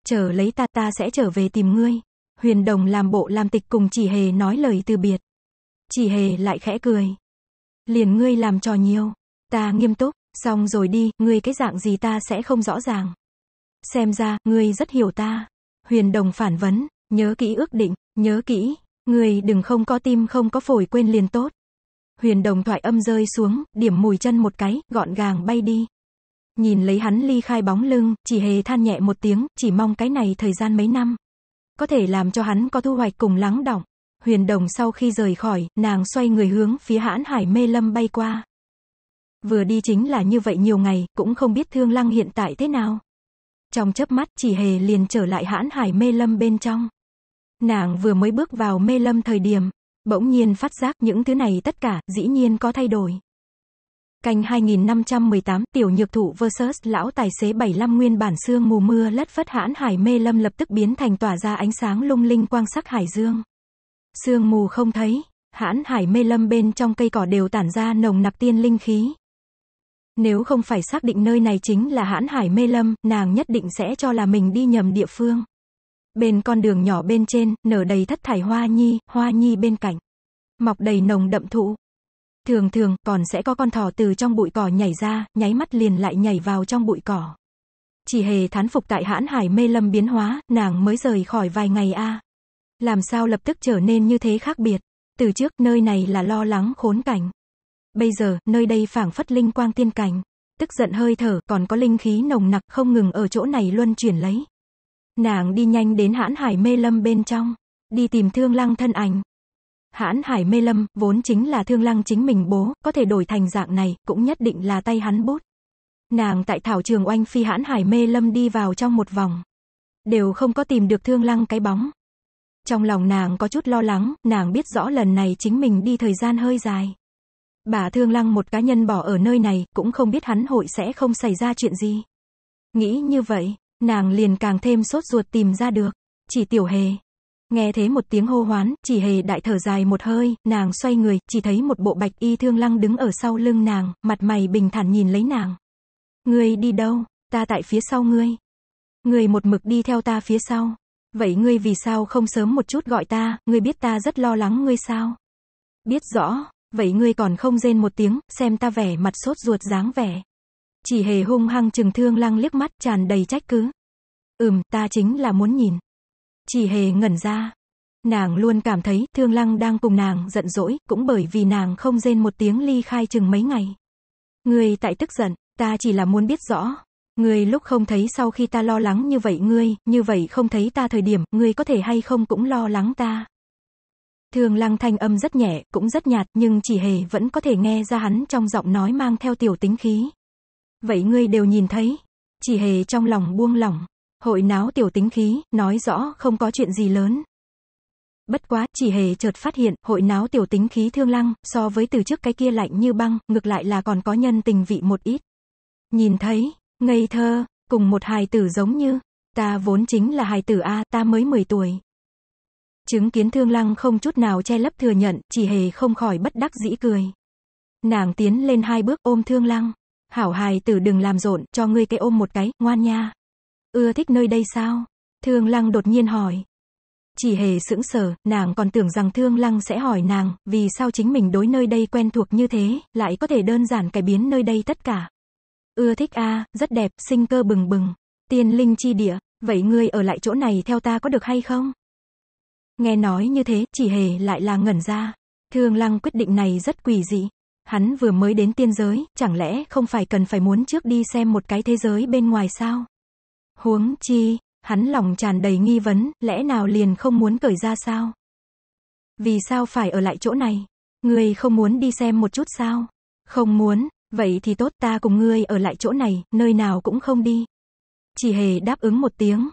Chờ lấy ta ta sẽ trở về tìm ngươi. Huyền đồng làm bộ làm tịch cùng chỉ hề nói lời từ biệt. Chỉ hề lại khẽ cười. Liền ngươi làm trò nhiều. Ta nghiêm túc. Xong rồi đi, ngươi cái dạng gì ta sẽ không rõ ràng. Xem ra, ngươi rất hiểu ta. Huyền đồng phản vấn, nhớ kỹ ước định, nhớ kỹ, ngươi đừng không có tim không có phổi quên liền tốt. Huyền đồng thoại âm rơi xuống, điểm mùi chân một cái, gọn gàng bay đi. Nhìn lấy hắn ly khai bóng lưng, chỉ hề than nhẹ một tiếng, chỉ mong cái này thời gian mấy năm. Có thể làm cho hắn có thu hoạch cùng lắng đọng. Huyền đồng sau khi rời khỏi, nàng xoay người hướng phía hãn hải mê lâm bay qua. Vừa đi chính là như vậy nhiều ngày, cũng không biết Thương Lăng hiện tại thế nào. Trong chớp mắt chỉ hề liền trở lại hãn hải mê lâm bên trong. Nàng vừa mới bước vào mê lâm thời điểm, bỗng nhiên phát giác những thứ này tất cả dĩ nhiên có thay đổi. Canh 2518 tiểu nhược thụ versus lão tài xế 75 nguyên bản xương mù mưa lất phất hãn hải mê lâm lập tức biến thành tỏa ra ánh sáng lung linh quang sắc hải dương. Sương mù không thấy, hãn hải mê lâm bên trong cây cỏ đều tản ra nồng nặc tiên linh khí, nếu không phải xác định nơi này chính là hãn hải mê lâm, nàng nhất định sẽ cho là mình đi nhầm địa phương. Bên con đường nhỏ bên trên, nở đầy thất thải hoa nhi, hoa nhi bên cạnh. Mọc đầy nồng đậm thụ. Thường thường, còn sẽ có con thỏ từ trong bụi cỏ nhảy ra, nháy mắt liền lại nhảy vào trong bụi cỏ. Chỉ hề thán phục tại hãn hải mê lâm biến hóa, nàng mới rời khỏi vài ngày a Làm sao lập tức trở nên như thế khác biệt. Từ trước, nơi này là lo lắng khốn cảnh. Bây giờ, nơi đây phảng phất linh quang tiên cảnh. Tức giận hơi thở, còn có linh khí nồng nặc không ngừng ở chỗ này luân chuyển lấy. Nàng đi nhanh đến hãn hải mê lâm bên trong. Đi tìm thương lăng thân ảnh. Hãn hải mê lâm, vốn chính là thương lăng chính mình bố, có thể đổi thành dạng này, cũng nhất định là tay hắn bút. Nàng tại thảo trường oanh phi hãn hải mê lâm đi vào trong một vòng. Đều không có tìm được thương lăng cái bóng. Trong lòng nàng có chút lo lắng, nàng biết rõ lần này chính mình đi thời gian hơi dài. Bà Thương Lăng một cá nhân bỏ ở nơi này, cũng không biết hắn hội sẽ không xảy ra chuyện gì. Nghĩ như vậy, nàng liền càng thêm sốt ruột tìm ra được. Chỉ tiểu hề. Nghe thế một tiếng hô hoán, chỉ hề đại thở dài một hơi, nàng xoay người, chỉ thấy một bộ bạch y thương lăng đứng ở sau lưng nàng, mặt mày bình thản nhìn lấy nàng. Ngươi đi đâu? Ta tại phía sau ngươi. Ngươi một mực đi theo ta phía sau. Vậy ngươi vì sao không sớm một chút gọi ta, ngươi biết ta rất lo lắng ngươi sao? Biết rõ, vậy ngươi còn không rên một tiếng, xem ta vẻ mặt sốt ruột dáng vẻ. Chỉ hề hung hăng trừng thương lăng liếc mắt tràn đầy trách cứ. Ừm, ta chính là muốn nhìn. Chỉ hề ngẩn ra. Nàng luôn cảm thấy thương lăng đang cùng nàng giận dỗi, cũng bởi vì nàng không rên một tiếng ly khai chừng mấy ngày. Ngươi tại tức giận, ta chỉ là muốn biết rõ. Ngươi lúc không thấy sau khi ta lo lắng như vậy ngươi, như vậy không thấy ta thời điểm, ngươi có thể hay không cũng lo lắng ta thường lăng thanh âm rất nhẹ, cũng rất nhạt, nhưng chỉ hề vẫn có thể nghe ra hắn trong giọng nói mang theo tiểu tính khí. Vậy ngươi đều nhìn thấy. Chỉ hề trong lòng buông lỏng. Hội náo tiểu tính khí, nói rõ không có chuyện gì lớn. Bất quá, chỉ hề chợt phát hiện, hội náo tiểu tính khí thương lăng, so với từ trước cái kia lạnh như băng, ngược lại là còn có nhân tình vị một ít. Nhìn thấy, ngây thơ, cùng một hài tử giống như, ta vốn chính là hài tử A, ta mới 10 tuổi, Chứng kiến thương lăng không chút nào che lấp thừa nhận, chỉ hề không khỏi bất đắc dĩ cười. Nàng tiến lên hai bước ôm thương lăng. Hảo hài tử đừng làm rộn, cho ngươi cái ôm một cái, ngoan nha. Ưa thích nơi đây sao? Thương lăng đột nhiên hỏi. Chỉ hề sững sờ, nàng còn tưởng rằng thương lăng sẽ hỏi nàng, vì sao chính mình đối nơi đây quen thuộc như thế, lại có thể đơn giản cải biến nơi đây tất cả. Ưa thích a, rất đẹp, sinh cơ bừng bừng. Tiên linh chi địa, vậy ngươi ở lại chỗ này theo ta có được hay không? Nghe nói như thế, chỉ hề lại là ngẩn ra. Thương lăng quyết định này rất quỷ dị. Hắn vừa mới đến tiên giới, chẳng lẽ không phải cần phải muốn trước đi xem một cái thế giới bên ngoài sao? Huống chi, hắn lòng tràn đầy nghi vấn, lẽ nào liền không muốn cởi ra sao? Vì sao phải ở lại chỗ này? người không muốn đi xem một chút sao? Không muốn, vậy thì tốt ta cùng ngươi ở lại chỗ này, nơi nào cũng không đi. Chỉ hề đáp ứng một tiếng,